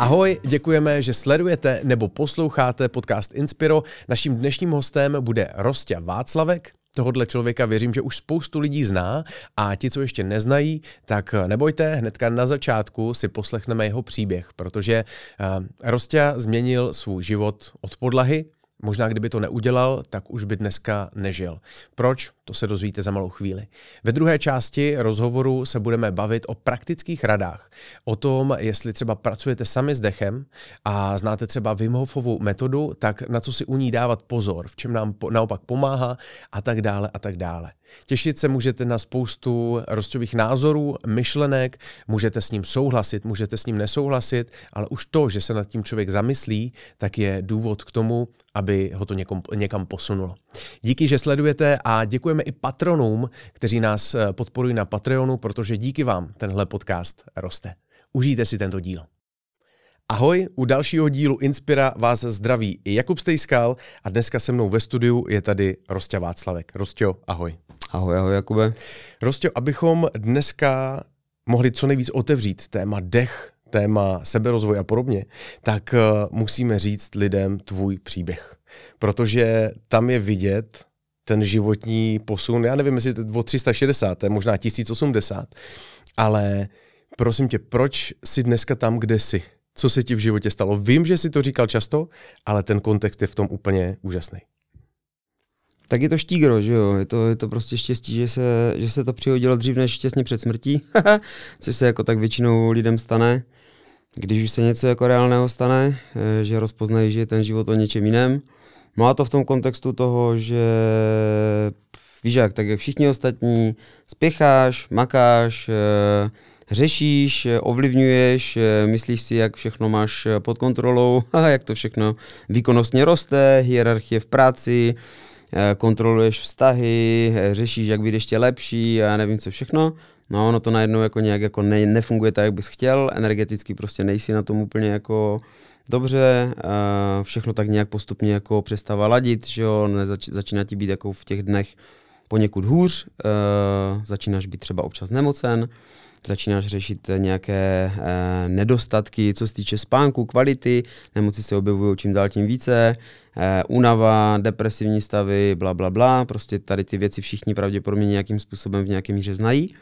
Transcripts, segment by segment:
Ahoj, děkujeme, že sledujete nebo posloucháte podcast Inspiro. Naším dnešním hostem bude Rostě Václavek, Tohodle člověka věřím, že už spoustu lidí zná a ti, co ještě neznají, tak nebojte, hnedka na začátku si poslechneme jeho příběh, protože uh, Rostě změnil svůj život od podlahy Možná kdyby to neudělal, tak už by dneska nežil. Proč? To se dozvíte za malou chvíli. Ve druhé části rozhovoru se budeme bavit o praktických radách. O tom, jestli třeba pracujete sami s dechem a znáte třeba Wim Hofovu metodu, tak na co si u ní dávat pozor, v čem nám naopak pomáhá a tak dále a tak dále. Těšit se můžete na spoustu rozťových názorů, myšlenek, můžete s ním souhlasit, můžete s ním nesouhlasit, ale už to, že se nad tím člověk zamyslí, tak je důvod k tomu, aby ho to někom, někam posunulo. Díky, že sledujete a děkujeme i patronům, kteří nás eh, podporují na Patreonu, protože díky vám tenhle podcast roste. Užijte si tento díl. Ahoj, u dalšího dílu Inspira vás zdraví Jakub Stejskal a dneska se mnou ve studiu je tady Rostě Václavek. Rostě, ahoj. Ahoj, ahoj Jakube. Rostě, abychom dneska mohli co nejvíc otevřít téma dech, téma seberozvoj a podobně, tak eh, musíme říct lidem tvůj příběh. Protože tam je vidět ten životní posun, já nevím, jestli je 360, to je možná 1080, ale prosím tě, proč jsi dneska tam, kde jsi? Co se ti v životě stalo? Vím, že jsi to říkal často, ale ten kontext je v tom úplně úžasný tak je to štígro, že jo? Je to, je to prostě štěstí, že se, že se to přihodilo dřív než těsně před smrtí, což se jako tak většinou lidem stane. Když už se něco jako reálného stane, eh, že rozpoznají, že je ten život o něčem jiném. Má no to v tom kontextu toho, že víš jak, tak jak všichni ostatní, spěcháš, makáš, eh, řešíš, eh, ovlivňuješ, myslíš si, jak všechno máš pod kontrolou, jak to všechno výkonnostně roste, hierarchie v práci, Eh, kontroluješ vztahy, eh, řešíš, jak být ještě lepší a já nevím co všechno. No ono to najednou jako nějak jako ne, nefunguje tak, jak bys chtěl, energeticky prostě nejsi na tom úplně jako dobře, eh, všechno tak nějak postupně jako přestává ladit, že jo, Nezač, začíná ti být jako v těch dnech poněkud hůř, začínáš být třeba občas nemocen, začínáš řešit nějaké eh, nedostatky, co se týče spánku, kvality, nemoci se objevují čím dál tím více, eh, unava, depresivní stavy, bla, bla, bla. Prostě tady ty věci všichni pravděpodobně nějakým způsobem v nějaké míře znají.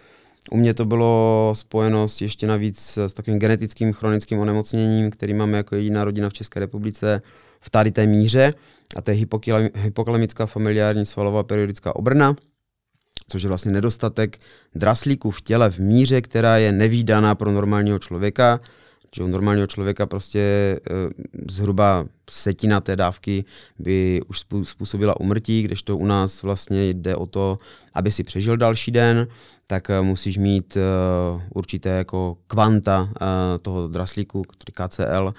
U mě to bylo spojeno s ještě navíc s takovým genetickým chronickým onemocněním, který máme jako jediná rodina v České republice v tady té míře, a to je hypokalemická familiární svalová periodická obrna což je vlastně nedostatek draslíku v těle v míře, která je nevýdaná pro normálního člověka. Čiže u normálního člověka prostě e, zhruba setina té dávky by už způsobila umrtí, kdežto u nás vlastně jde o to, aby si přežil další den, tak eh, musíš mít e, určité jako kvanta e, toho draslíku, který KCL,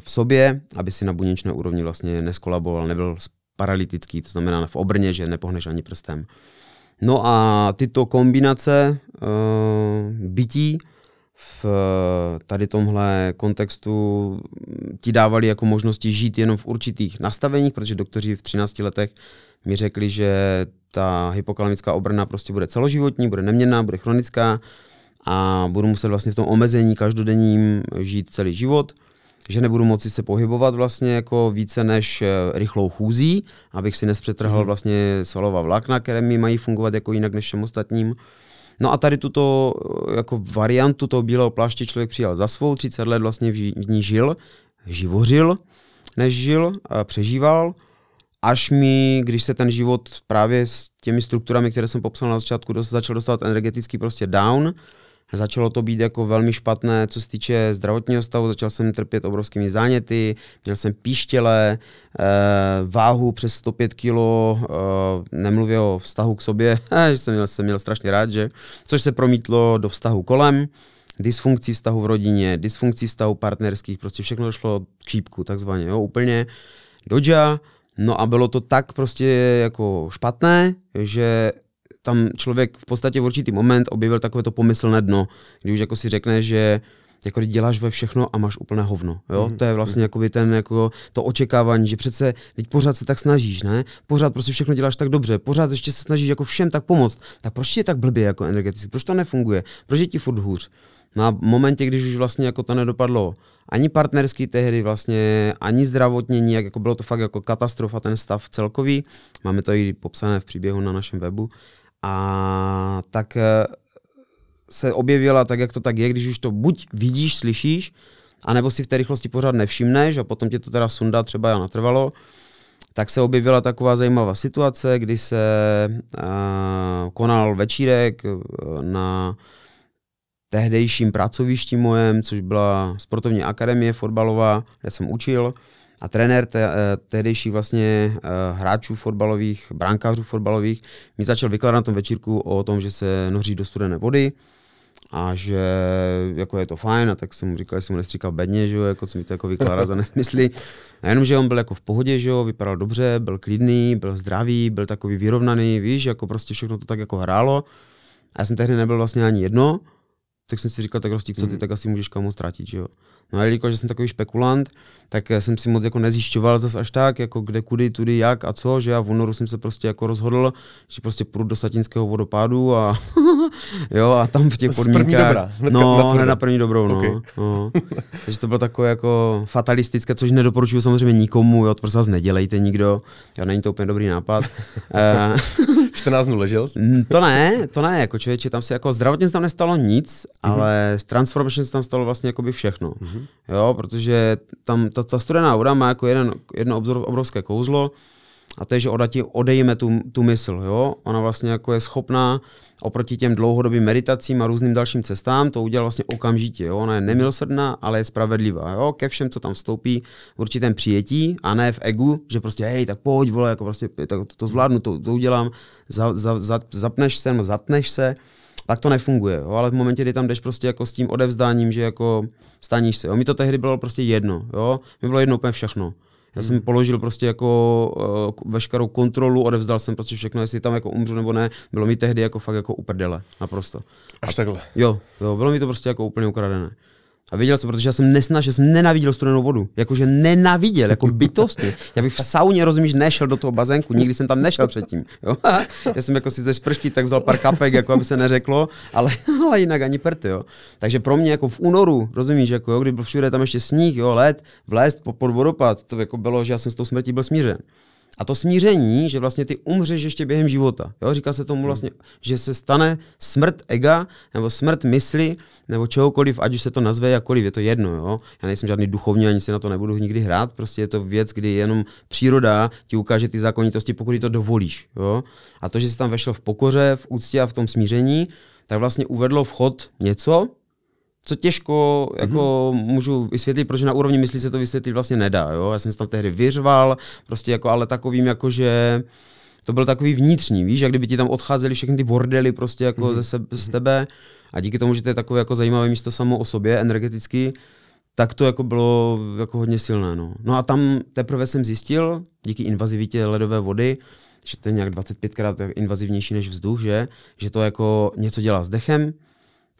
v sobě, aby si na buněčné úrovni vlastně neskolaboval, nebyl paralytický, to znamená v obrně, že nepohneš ani prstem. No a tyto kombinace uh, bytí v eh, tady tomhle kontextu mm, ti dávali jako možnosti žít jenom v určitých nastaveních, protože doktoři v 13 letech mi řekli, že ta hypokalamická obrana prostě bude celoživotní, bude neměnná, bude chronická a budu muset vlastně v tom omezení každodenním žít celý život že nebudu moci se pohybovat vlastně jako více než eh, rychlou chůzí, abych si nespřetrhl mm. vlastně svalová vlákna, které mi mají fungovat jako jinak než všem ostatním. No a tady tuto eh, jako variantu toho bílého pláště člověk přijal za svou, 30 let vlastně v, v ní žil, živořil, než žil, přežíval, až mi, když se ten život právě s těmi strukturami, které jsem popsal na začátku, začal dostat energeticky prostě down, Začalo to být jako velmi špatné, co se týče zdravotního stavu, začal jsem trpět obrovskými záněty, měl jsem píštěle, eh, váhu přes 105 kg, eh, nemluvě o vztahu k sobě, že jsem měl, jsem měl strašně rád, že? což se promítlo do vztahu kolem, dysfunkcí vztahu v rodině, dysfunkcí vztahu partnerských, prostě všechno došlo k čípku takzvaně, jo, úplně do No a bylo to tak prostě jako špatné, že tam člověk v podstatě v určitý moment objevil takové to pomyslné dno, kdy už jako si řekne, že jako děláš ve všechno a máš úplné hovno. Jo? Mm-hmm. To je vlastně mhm. jakoby ten, jako to očekávání, že přece teď pořád se tak snažíš, ne? Pořád prostě všechno děláš tak dobře, pořád ještě se snažíš jako všem tak pomoct. Tak proč je tak blbě jako energeticky? Proč to nefunguje? Proč je ti furt hůř? Na no momentě, když už vlastně jako to nedopadlo ani partnerský tehdy vlastně, ani zdravotně nijak, jako bylo to fakt jako katastrofa ten stav celkový, máme to i popsané v příběhu na našem webu, a tak eh, se objevila tak, jak to tak je, když už to buď vidíš, slyšíš, anebo si v té rychlosti pořád nevšimneš a potom tě to teda sundá, třeba já natrvalo, tak se objevila taková zajímavá situace, kdy se uh, konal večírek eh, na tehdejším pracovišti mojem, což byla sportovní akademie fotbalová, kde jsem učil. A trenér te, eh, tehdejší vlastně eh, hráčů fotbalových, brankářů fotbalových, mi začal vykládat na tom večírku o tom, že se noří do studené vody, a že jako je to fajn, a tak jsem mu říkal, že jsem mu nestříkal bedně, že jo, jako co mi to jako vykládá za nesmysly. A jenom, že on byl jako v pohodě, že jo, vypadal dobře, byl klidný, byl zdravý, byl takový vyrovnaný, víš, jako prostě všechno to tak jako hrálo. A já jsem tehdy nebyl vlastně ani jedno, tak jsem si říkal, tak Rostík, co ty, mm. tak asi můžeš kámo ztratit, že jo. No a jelikož jsem takový špekulant, tak eh, jsem si moc jako nezjišťoval zase až tak, jako kde, kudy, tudy, jak a co, že já v únoru jsem se prostě jako rozhodl, že prostě půjdu do Satinského vodopádu a jo a tam v těch Z podmínkách. První dobra. Hnedka, no, ne, na první dobrou, no. Okay. no. Takže to bylo takové jako fatalistické, což nedoporučuju samozřejmě nikomu, jo, to prostě nedělejte nikdo, jo, není to úplně dobrý nápad. 14 eh, ležel? to ne, to ne, jako člověče, tam se jako zdravotně tam nestalo nic, Mhm. ale mm-hmm. z tam stalo vlastně jakoby všechno. Mm-hmm. Jo, protože tam ta, ta studená voda má jako jeden, jedno obrovské kouzlo, a to je, že odati ti odejme tu, tu mysl. Jo? Ona vlastně jako je schopná oproti těm dlouhodobým meditacím a různým dalším cestám to udělat vlastně okamžitě. Jo? Ona je nemilosrdná, ale je spravedlivá. Jo? Ke všem, co tam vstoupí v určitém přijetí a ne v egu, že prostě hej, tak pojď, vole, jako prostě, tak to, to zvládnu, to, to udělám, za, za, za, zapneš se, no, zatneš se tak to nefunguje. Jo? Ale v momentě, kdy tam jdeš prostě jako s tím odevzdáním, že jako staníš se. Jo? Mi to tehdy bylo prostě jedno. Jo? Mi bylo jedno úplně všechno. Já jsem hmm. položil prostě jako uh, veškerou kontrolu, odevzdal jsem prostě všechno, jestli tam jako umřu nebo ne. Bylo mi tehdy jako fakt jako uprdele, naprosto. Až takhle. Jo, jo, bylo mi to prostě jako úplně ukradené. A viděl jsem, protože já jsem nesnažil, jsem nenáviděl studenou vodu. Jakože nenáviděl, jako bytostně. Já bych v sauně, rozumíš, nešel do toho bazénku, nikdy jsem tam nešel předtím. Jo? Já jsem jako si ze spršky tak vzal pár kapek, jako aby se neřeklo, ale, ale jinak ani prty, jo. Takže pro mě jako v únoru, rozumíš, jako jo, kdy byl všude tam ještě sníh, jo, led, vlézt pod vodopad, to jako bylo, že já jsem s tou smrtí byl smířen. A to smíření, že vlastně ty umřeš ještě během života. Jo? Říká se tomu hmm. vlastně, že se stane smrt ega, nebo smrt mysli, nebo čehokoliv, ať už se to nazve jakkoliv, je to jedno. Jo? Já nejsem žádný duchovní, ani si na to nebudu nikdy hrát, prostě je to věc, kdy jenom příroda ti ukáže ty zákonitosti, pokud to dovolíš. Jo? A to, že jsi tam vešel v pokoře, v úctě a v tom smíření, tak vlastně uvedlo vchod něco, co těžko jako mm-hmm. můžu vysvětlit, protože na úrovni myslí se to vysvětlit vlastně nedá. Jo? Já jsem se tam tehdy vyřval, prostě jako, ale takovým jako, že to byl takový vnitřní, víš, jak kdyby ti tam odcházeli všechny ty bordely prostě jako mm-hmm. ze sebe, z mhm. tebe a díky tomu, že to je takové jako zajímavé místo samo o sobě, energeticky, tak to jako bylo jako hodně silné. No. no a tam teprve jsem zjistil, díky invazivitě ledové vody, že to je nějak 25krát invazivnější než vzduch, že, že to jako něco dělá s dechem,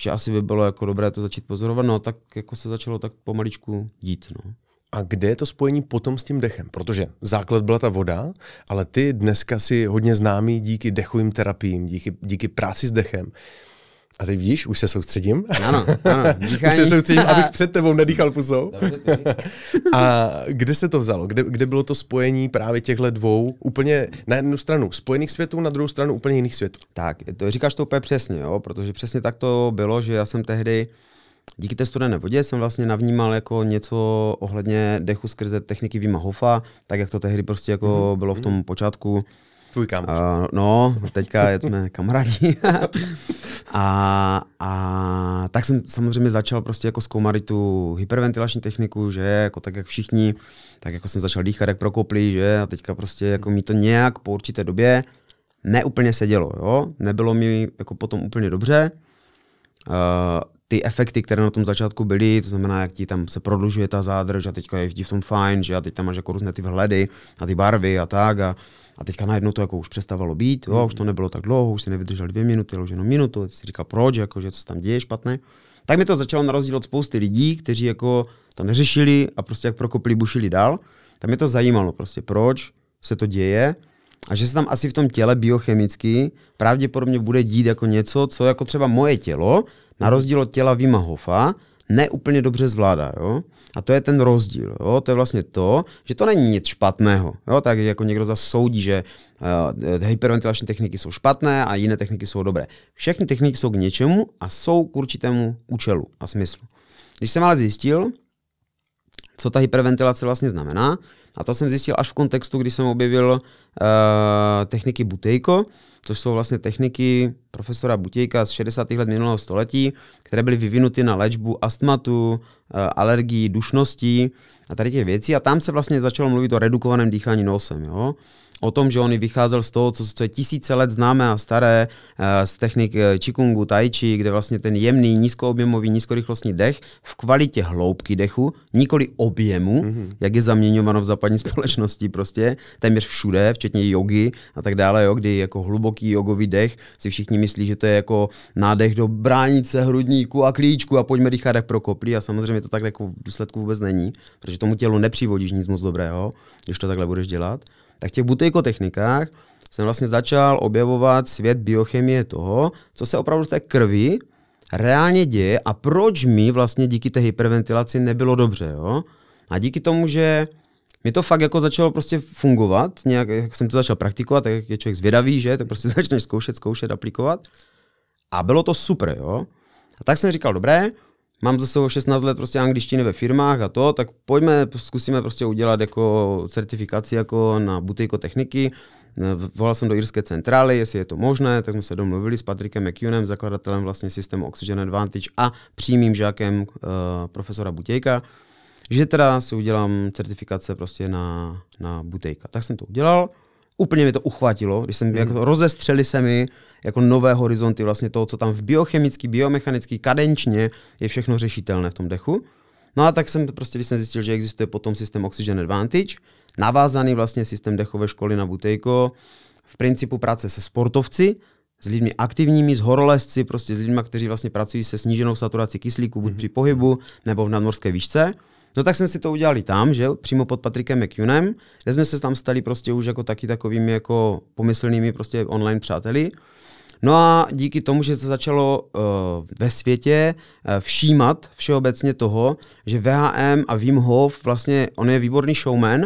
že asi by bylo jako dobré to začít pozorovat, no tak jako se začalo tak pomaličku dít. No. A kde je to spojení potom s tím dechem? Protože základ byla ta voda, ale ty dneska si hodně známý díky dechovým terapiím, díky, díky práci s dechem. Uh, a ty vidíš, už se soustředím. Ano, ano. už se soustředím, abych před tebou nedýchal pusou. a kde se to vzalo? Kde, kde bylo to spojení právě těchhle dvou? Úplně na jednu stranu spojených světů, na druhou stranu úplně jiných světů. Tak, to říkáš to úplně přesně, jo? protože přesně tak to bylo, že já jsem tehdy Díky té studené vodě jsem vlastně navnímal jako něco ohledně dechu skrze techniky Vima Hofa, tak jak to tehdy prostě jako mm-hmm. bylo v tom mhm. počátku Tvůj kámoš. Uh, no, teďka jsme kamarádi. a, a tak jsem samozřejmě začal prostě jako zkoumat tu hyperventilační techniku, že jako tak jak všichni, tak jako jsem začal dýchat jak prokoplí, že a teďka prostě jako mi to nějak po určité době neúplně sedělo, jo. Nebylo mi jako potom úplně dobře. Uh, ty efekty, které na tom začátku byly, to znamená, jak ti tam se prodlužuje ta zádrž a teďka je v tom fajn, že a teď tam máš jako různé ty vhledy a ty barvy a tak a a teďka najednou to jako už přestávalo být, jo, už to hmm. nebylo tak dlouho, už si nevydržel dvě minuty, ale už jenom minutu, si říkal proč, jako, že co tam děje špatné. Tak mi to začalo na rozdíl od spousty lidí, kteří jako to neřešili a prostě jak prokopli, bušili dál. Tak mě to zajímalo prostě, proč se to děje a že se tam asi v tom těle biochemicky pravděpodobně bude dít jako něco, co jako třeba moje tělo, na rozdíl od těla Vima Hofa, neúplně dobře zvládá. Jo? A to je ten rozdíl. Jo? To je vlastně to, že to není nic špatného. Jo? Tak jako někdo zasoudí, že uh, hyperventilační techniky jsou špatné a jiné techniky jsou dobré. Všechny techniky jsou k něčemu a jsou k určitému účelu a smyslu. Když jsem ale zjistil, co ta hyperventilace vlastně znamená, a to jsem zjistil až v kontextu, kdy jsem objevil uh, techniky Butejko, což jsou vlastně techniky profesora Butějka z 60. let minulého století, které byly vyvinuty na léčbu astmatu, uh, eh, alergii, dušností a tady těch věcí. A tam se vlastně začalo mluvit o redukovaném dýchání nosem. Jo? o tom, že on vycházel z toho, co, co je tisíce let známé a staré, eh, z technik eh, Qigongu, Tai Chi, kde vlastně ten jemný, nízkoobjemový, nízkorychlostní dech v kvalitě hloubky dechu, nikoli objemu, mm-hmm. jak je zaměňováno v západní společnosti prostě, téměř všude, včetně jogy a tak dále, jo, kdy jako hluboký jogový dech si všichni myslí, že to je jako nádech do bránice, hrudníku a klíčku a pojďme pro prokoplí a samozřejmě to tak jako v důsledku vůbec není, protože tomu tělu nepřivodíš nic moc dobrého, když to takhle budeš dělat tak v těch butejkotechnikách jsem vlastně začal objevovat svět biochemie toho, co se opravdu v té krvi reálně děje a proč mi vlastně díky té hyperventilaci nebylo dobře. Jo? A díky tomu, že mi to fakt jako začalo prostě fungovat, nějak, jak jsem to začal praktikovat, tak jak je člověk zvědavý, že, tak prostě začneš zkoušet, zkoušet, aplikovat. A bylo to super, jo. A tak jsem říkal, dobré, mám za sebou 16 let prostě angličtiny ve firmách a to, tak pojďme, zkusíme prostě udělat jako certifikaci jako na butejko techniky. Volal jsem do Irské centrály, jestli je to možné, tak jsme se domluvili s Patrickem McEwenem, zakladatelem vlastně systému Oxygen Advantage a přímým žákem uh, profesora Butejka, že teda si udělám certifikace prostě na, na Butejka. Tak jsem to udělal úplně mi to uchvátilo, když jsem, hmm. jako rozestřeli se mi jako nové horizonty vlastně toho, co tam v biochemický, biomechanický, kadenčně je všechno řešitelné v tom dechu. No a tak jsem prostě, když jsem zjistil, že existuje potom systém Oxygen Advantage, navázaný vlastně systém dechové školy na Butejko, v principu práce se sportovci, s lidmi aktivními, s horolezci, prostě s lidmi, kteří vlastně pracují se sníženou saturací kyslíku, buď mm při pohybu nebo v nadmorské výšce. No tak jsme si to udělali tam, že přímo pod Patrikem McCunem, kde jsme se tam stali prostě už jako taky takovými jako pomyslnými prostě online přáteli. No a díky tomu, že se začalo uh, ve světě uh, všímat všeobecně toho, že VHM a Wim Hof, vlastně on je výborný showman,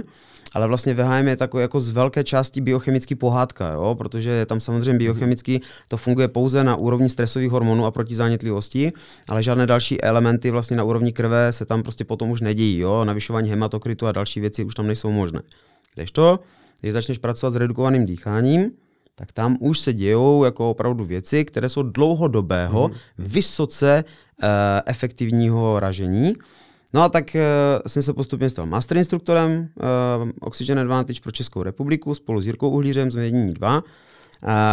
ale vlastně VHM je takový jako z velké části biochemický pohádka, jo? protože tam samozřejmě mhm. biochemicky to funguje pouze na úrovni stresových hormonů a protizánětlivosti, ale žádné další elementy vlastně na úrovni krve se tam prostě potom už nedějí. Jo? Navyšování hematokritu a další věci už tam nejsou možné. Kdežto, když začneš pracovat s redukovaným dýcháním, tak tam už se dějou jako opravdu věci, které jsou dlouhodobého, mm. vysoce uh, efektivního ražení No a tak uh, jsem se postupně stal master instruktorem uh, eh, Oxygen Advantage pro Českou republiku spolu s Jirkou Uhlířem z Mědění 2, uh,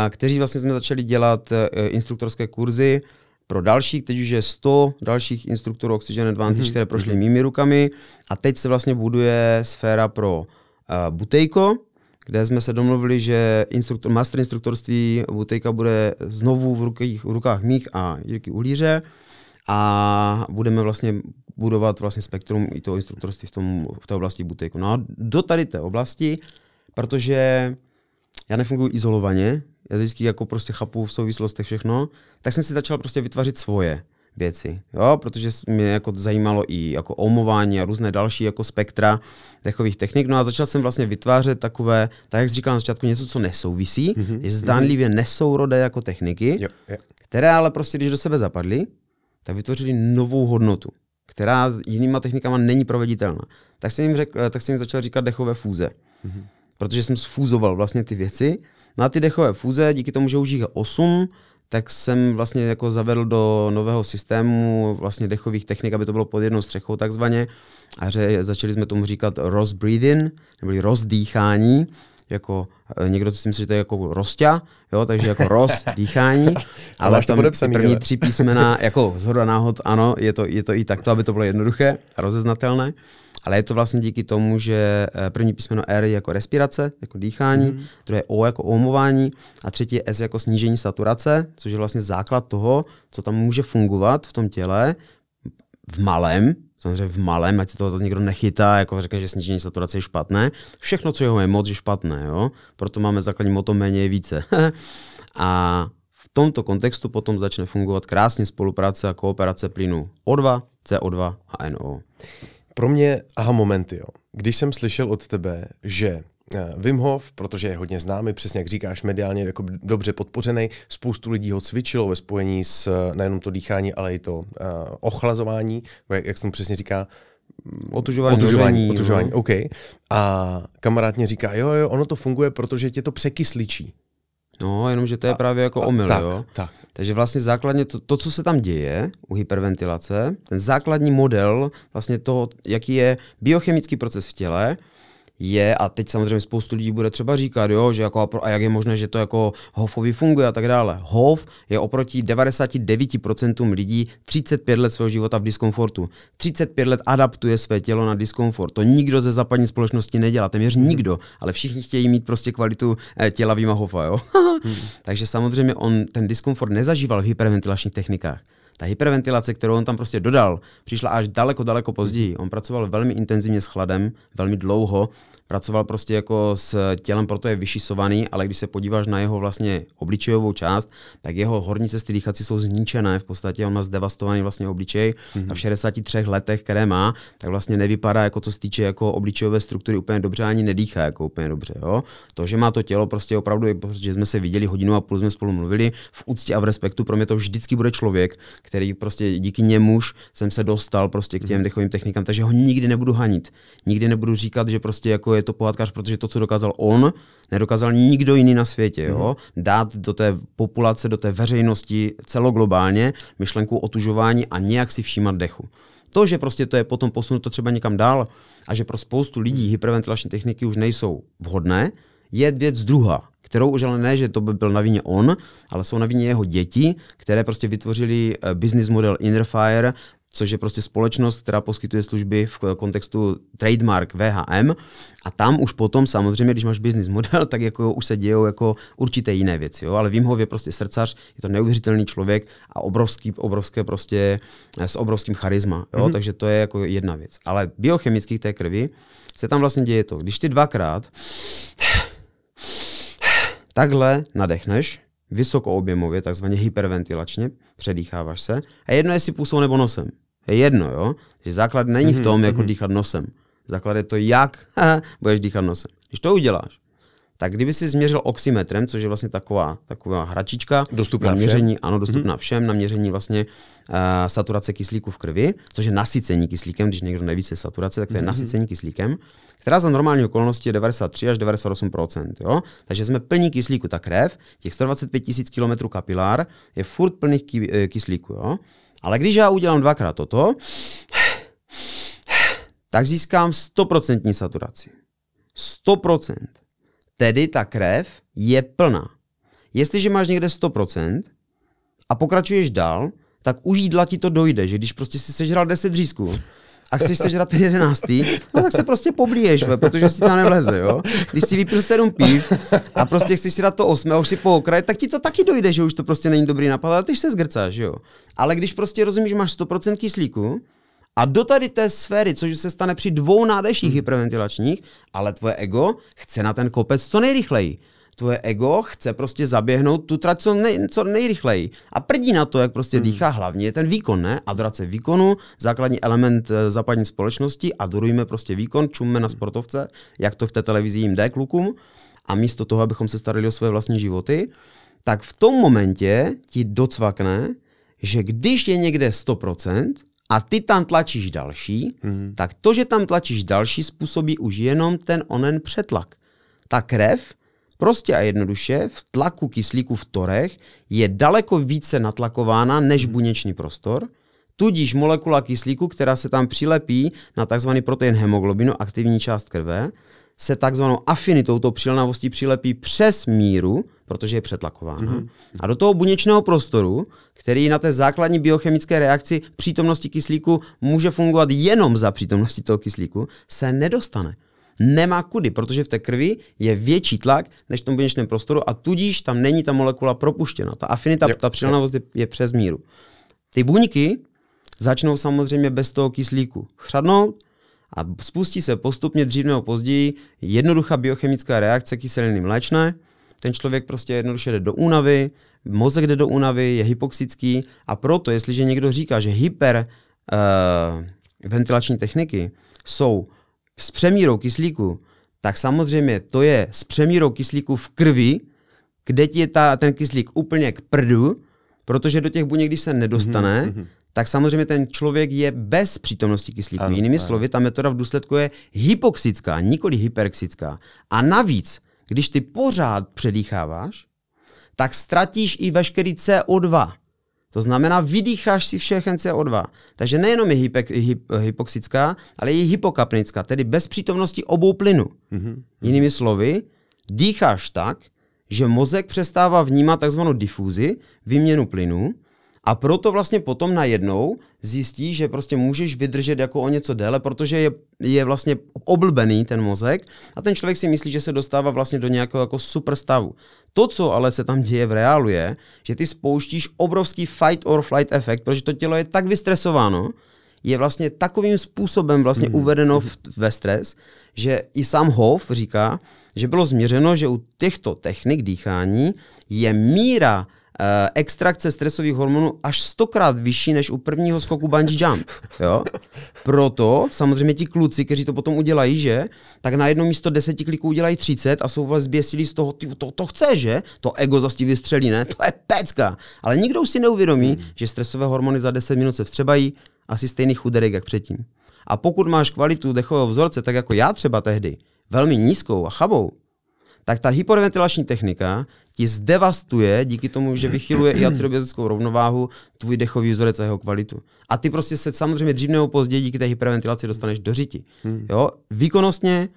kteří vlastně jsme začali dělat uh, instruktorské kurzy pro další, teď už je 100 dalších instruktorů Oxygen Advantage, mm-hmm. které prošly mhm. mými rukami a teď se vlastně buduje sféra pro uh, Butejko, kde jsme se domluvili, že instruktor, master instruktorství Butejka bude znovu v, rukách, v rukách mých a Jirky Uhlíře a budeme vlastně budovat vlastně spektrum i toho instruktorství v, tom, v té oblasti butyku. No a do tady té oblasti, protože já nefunguji izolovaně, já vždycky jako prostě chápu v souvislostech všechno, tak jsem si začal prostě vytvářet svoje věci, jo, protože mě jako zajímalo i jako omování a různé další jako spektra takových technik, no a začal jsem vlastně vytvářet takové, tak jak jsi říkal na začátku, něco, co nesouvisí, mm-hmm. Mhm. je zdánlivě nesourodé jako techniky, jo, jo. které ale prostě, když do sebe zapadly, tak vytvořili novou hodnotu která s jinýma technikama není proveditelná. Tak jsem jim, řekl, eh, tak jsem jim začal říkat dechové fúze. Mm-hmm. Protože jsem sfúzoval vlastně ty věci. Na no ty dechové fúze, díky tomu, že už jich je 8, tak jsem vlastně jako zavedl do nového systému vlastně dechových technik, aby to bylo pod jednou střechou takzvaně. A že začali jsme tomu říkat rozbreathing, neboli rozdýchání jako eh, někdo to si myslí, že to je jako rozťa, jo, takže jako rost, dýchání, ale tam psaný, první ale. tři písmena, jako zhoda náhod, ano, je to, je to i takto, aby to bylo jednoduché, rozeznatelné, ale je to vlastně díky tomu, že eh, první písmeno R je jako respirace, jako dýchání, mm. druhé O jako omování a třetí je S jako snížení saturace, což je vlastně základ toho, co tam může fungovat v tom těle, v malém, samozřejmě v malém, ať se toho nikdo někdo nechytá, jako řekne, že snížení saturace je špatné. Všechno, co jeho je moc, je špatné, jo? proto máme základní moto méně je více. a v tomto kontextu potom začne fungovat krásně spolupráce a kooperace plynu O2, CO2 a NO. Pro mě aha momenty, jo. Když jsem slyšel od tebe, že Eh, Wim Hof, protože je hodně známý, přesně jak říkáš, mediálně jako dobře podpořený. Spoustu lidí ho cvičilo ve spojení s eh, nejenom to dýchání, ale i to uh, ochlazování, jak, jak se mu přesně říká, Otužování. Otužování, otužování, no. OK. A kamarád mě říká, jo, jo, ono to funguje, protože tě to překysličí. No, jenomže to je a, právě jako a, omyl, tak, jo? Tak. Takže vlastně základně to, to, co se tam děje u hyperventilace, ten základní model vlastně toho, jaký je biochemický proces v těle, je, a teď samozřejmě spoustu lidí bude třeba říkat, jo, že jako a jak je možné, že to jako Hofovi funguje a tak dále. Hof je oproti 99% lidí 35 let svého života v diskomfortu. 35 let adaptuje své tělo na diskomfort. To nikdo ze západní společnosti nedělá, téměř nikdo, ale všichni chtějí mít prostě kvalitu eh, těla výma Hofa, jo. Takže samozřejmě on ten diskomfort nezažíval v hyperventilačních technikách. Ta hyperventilace, kterou on tam prostě dodal, přišla až daleko, daleko později. On pracoval velmi intenzivně s chladem, velmi dlouho, Pracoval prostě jako s tělem, proto je vyšisovaný, ale když se podíváš na jeho vlastně obličejovou část, tak jeho horní cesty dýchací jsou zničené v podstatě, on má zdevastovaný vlastně obličej mm-hmm. a v 63 mhm. letech, které má, tak vlastně nevypadá jako co se týče jako obličejové struktury úplně dobře, ani nedýchá jako úplně dobře. Jo? To, že má to tělo prostě opravdu, protože jsme se viděli hodinu a půl, jsme spolu mluvili, v úctě a v respektu, pro mě to vždycky bude člověk, který prostě díky němuž jsem se dostal prostě k těm mhm. dechovým technikám, takže ho nikdy nebudu hanit. Nikdy nebudu říkat, že prostě jako je to pohádkař, protože to, co dokázal on, nedokázal nikdo jiný na světě. Jo? Mhm. Dát do té populace, do té veřejnosti celoglobálně myšlenku otužování a nějak si všímat dechu. To, že prostě to je potom posunuto třeba někam dál a že pro spoustu lidí hyperventilační techniky už nejsou vhodné, je věc druhá, kterou už ale ne, že to by byl na vině on, ale jsou na vině jeho děti, které prostě vytvořili eh, business model Inner Fire, což je prostě společnost, která poskytuje služby v kontextu trademark VHM a tam už potom samozřejmě, když máš business model, tak jako už se dějou jako určité jiné věci, jo? ale Vimhov je prostě srdcař, je to neuvěřitelný člověk a obrovský, obrovské prostě s obrovským charisma, jo? Mm-hmm. takže to je jako jedna věc. Ale biochemických té krvi se tam vlastně děje to, když ty dvakrát takhle nadechneš, vysokoobjemově, takzvaně hyperventilačně, předýcháváš se a jedno si pusou nebo nosem je jedno, jo? Že základ není v tom, mm-hmm. jako mhm. dýchat nosem. Základ je to, jak budeš dýchat nosem. Když to uděláš, tak kdyby si změřil oximetrem, což je vlastně taková, taková hračička, dostupná na měření, všem. ano, dostupná mm-hmm. všem, na měření vlastně uh, saturace kyslíku v krvi, což je nasycení kyslíkem, když někdo neví, co je saturace, tak to je mm-hmm. nasycení kyslíkem, která za normální okolnosti je 93 až 98 jo? Takže jsme plní kyslíku, ta krev, těch 125 000 km kapilár je furt plných ky- eh, kyslíku, jo? Ale když já udělám dvakrát toto, tak získám 100% saturaci. 100%. Tedy ta krev je plná. Jestliže máš někde 100% a pokračuješ dál, tak už jídla ti to dojde, že když prostě si sežral 10 řízků, a chceš sežrat ten jedenáctý, no tak se prostě poblíješ, ve, protože si tam nevleze, jo. Když si vypil sedm pív a prostě chceš si dát to osmé a už si po tak ti to taky dojde, že už to prostě není dobrý napad, ale ty se zgrcáš, jo. Ale když prostě rozumíš, máš 100% kyslíku a do tady té sféry, což se stane při dvou nádeších hmm. hyperventilačních, ale tvoje ego chce na ten kopec co nejrychleji. Tvoje ego chce prostě zaběhnout tu trať co, nej, co nejrychleji. A prdí na to, jak prostě hmm. dýchá, hlavně je ten výkon, ne? Adorace výkonu, základní element eh, západní společnosti, adorujeme prostě výkon, čumme na hmm. sportovce, jak to v té televizi jim jde klukům. A místo toho, abychom se starali o své vlastní životy, tak v tom momentě ti docvakne, že když je někde 100%, a ty tam tlačíš další, hmm. tak to, že tam tlačíš další, způsobí už jenom ten onen přetlak. Ta krev prostě a jednoduše v tlaku kyslíku v torech je daleko více natlakována než hmm. buněčný prostor, tudíž molekula kyslíku, která se tam přilepí na tzv. protein hemoglobinu, aktivní část krve, se takzvanou afinitou, tou přilnavostí přilepí přes míru, protože je přetlakována. Mm-hmm. A do toho buněčného prostoru, který na té základní biochemické reakci přítomnosti kyslíku může fungovat jenom za přítomnosti toho kyslíku, se nedostane. Nemá kudy, protože v té krvi je větší tlak než v tom buněčném prostoru a tudíž tam není ta molekula propuštěna. Ta afinita, jo. ta přilnavost je, je přes míru. Ty buňky začnou samozřejmě bez toho kyslíku chřadnout, a spustí se postupně dřív nebo později jednoduchá biochemická reakce kyseliny mléčné. Ten člověk prostě jednoduše jde do únavy, mozek jde do únavy, je hypoxický a proto, jestliže někdo říká, že hyperventilační eh, uh, techniky jsou s přemírou kyslíku, tak samozřejmě to je s přemírou kyslíku v krvi, kde ti je ta, ten kyslík úplně k prdu, protože do těch buněk, když se nedostane, mm-hmm tak samozřejmě ten člověk je bez přítomnosti kyslíku. Ano, Jinými ano. slovy, ta metoda v důsledku je hypoxická, nikoli hyperxická. A navíc, když ty pořád předýcháváš, tak ztratíš i veškerý CO2. To znamená, vydýcháš si všechen CO2. Takže nejenom je hypek, hyp, hypoxická, ale je hypokapnická, tedy bez přítomnosti obou plynů. Mm-hmm. Jinými slovy, dýcháš tak, že mozek přestává vnímat takzvanou difúzi, výměnu plynů, a proto vlastně potom najednou zjistí, že prostě můžeš vydržet jako o něco déle, protože je, je vlastně oblbený ten mozek a ten člověk si myslí, že se dostává vlastně do nějakého jako super stavu. To, co ale se tam děje v reálu je, že ty spouštíš obrovský fight or flight efekt, protože to tělo je tak vystresováno, je vlastně takovým způsobem vlastně mm. uvedeno mhm. v, ve stres, že i sám Hof říká, že bylo změřeno, že u těchto technik dýchání je míra Eh, extrakce stresových hormonů až stokrát vyšší než u prvního skoku bungee jump. Jo? Proto samozřejmě ti kluci, kteří to potom udělají, že, tak na jedno místo deseti kliků udělají 30 a jsou vás vlastně zběsili z toho, ty, to, to chce, že? To ego zase vystřelí, ne? To je pecka. Ale nikdo už si neuvědomí, hmm. že stresové hormony za 10 minut se vstřebají asi stejný chuderek, jak předtím. A pokud máš kvalitu dechového vzorce, tak jako já třeba tehdy, velmi nízkou a chabou, tak ta hyperventilační technika ti zdevastuje díky tomu, že vychyluje i acidobiozickou rovnováhu, tvůj dechový vzorec a jeho kvalitu. A ty prostě se samozřejmě dřív nebo později díky té hyperventilaci dostaneš do řiti. Hmm. Jo? Výkonnostně,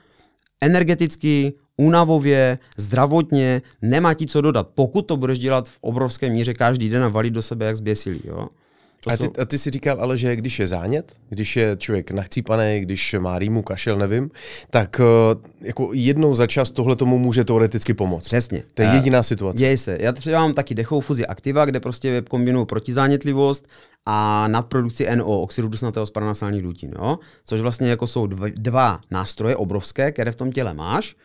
energeticky, únavově, zdravotně, nemá ti co dodat, pokud to budeš dělat v obrovské míře každý den a valit do sebe jak zběsilý. Jo? To a, ty, a ty si říkal, ale že když je zánět, když je člověk nachcípaný, když má rýmu, kašel, nevím, tak eh, jako jednou za čas tohle tomu může teoreticky pomoct. Přesně. To je jediná situace. Děj se. Já třeba mám taky dechovou fuzi aktiva, kde prostě kombinuju protizánětlivost a nadprodukci NO, oxidu dusnatého z paranasálních dutin, jo? což vlastně jako jsou dva, dva nástroje obrovské, které v tom těle máš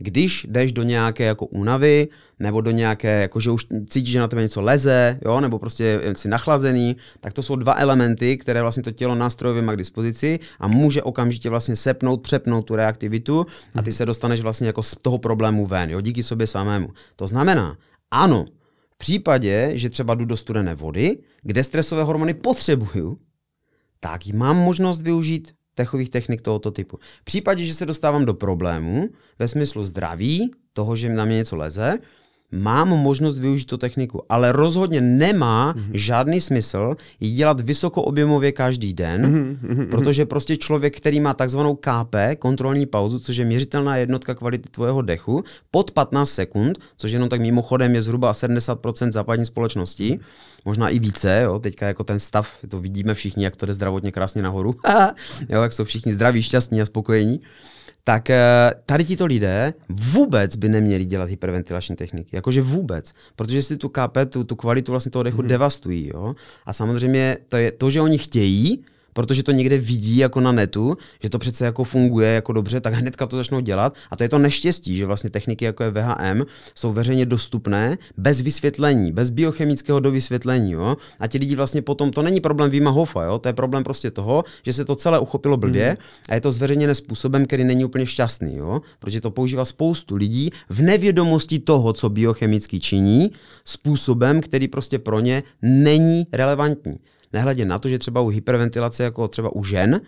když jdeš do nějaké jako únavy, nebo do nějaké, jako že už cítíš, že na tebe něco leze, jo, nebo prostě jsi nachlazený, tak to jsou dva elementy, které vlastně to tělo nástrojově má k dispozici a může okamžitě vlastně sepnout, přepnout tu reaktivitu a ty mhm. se dostaneš vlastně jako z toho problému ven, jo, díky sobě samému. To znamená, ano, v případě, že třeba jdu do studené vody, kde stresové hormony potřebuju, tak mám možnost využít techových technik tohoto typu. V případě, že se dostávám do problému ve smyslu zdraví, toho, že na mě něco leze, mám možnost využít tu techniku, ale rozhodně nemá mm-hmm. žádný smysl ji dělat vysokoobjemově každý den, mm-hmm. protože prostě člověk, který má takzvanou KP, kontrolní pauzu, což je měřitelná jednotka kvality tvého dechu, pod 15 sekund, což jenom tak mimochodem je zhruba 70% západní společnosti, možná i více, jo, teďka jako ten stav, to vidíme všichni, jak to jde zdravotně krásně nahoru, jo, jak jsou všichni zdraví, šťastní a spokojení, tak eh, tady tito lidé vůbec by neměli dělat hyperventilační techniky. Jakože vůbec. Protože si tu kapetu, tu, tu kvalitu vlastně toho dechu mm-hmm. devastují. Jo? A samozřejmě to, je, to, že oni chtějí, protože to někde vidí jako na netu, že to přece jako funguje jako dobře, tak hnedka to začnou dělat. A to je to neštěstí, že vlastně techniky jako je VHM jsou veřejně dostupné bez vysvětlení, bez biochemického dovysvětlení. Jo? A ti lidi vlastně potom, to není problém Vima Hofa, jo? to je problém prostě toho, že se to celé uchopilo blbě mm. a je to zveřejněné způsobem, který není úplně šťastný, jo? protože to používá spoustu lidí v nevědomosti toho, co biochemicky činí, způsobem, který prostě pro ně není relevantní. Nehledě na to, že třeba u hyperventilace, jako třeba u žen,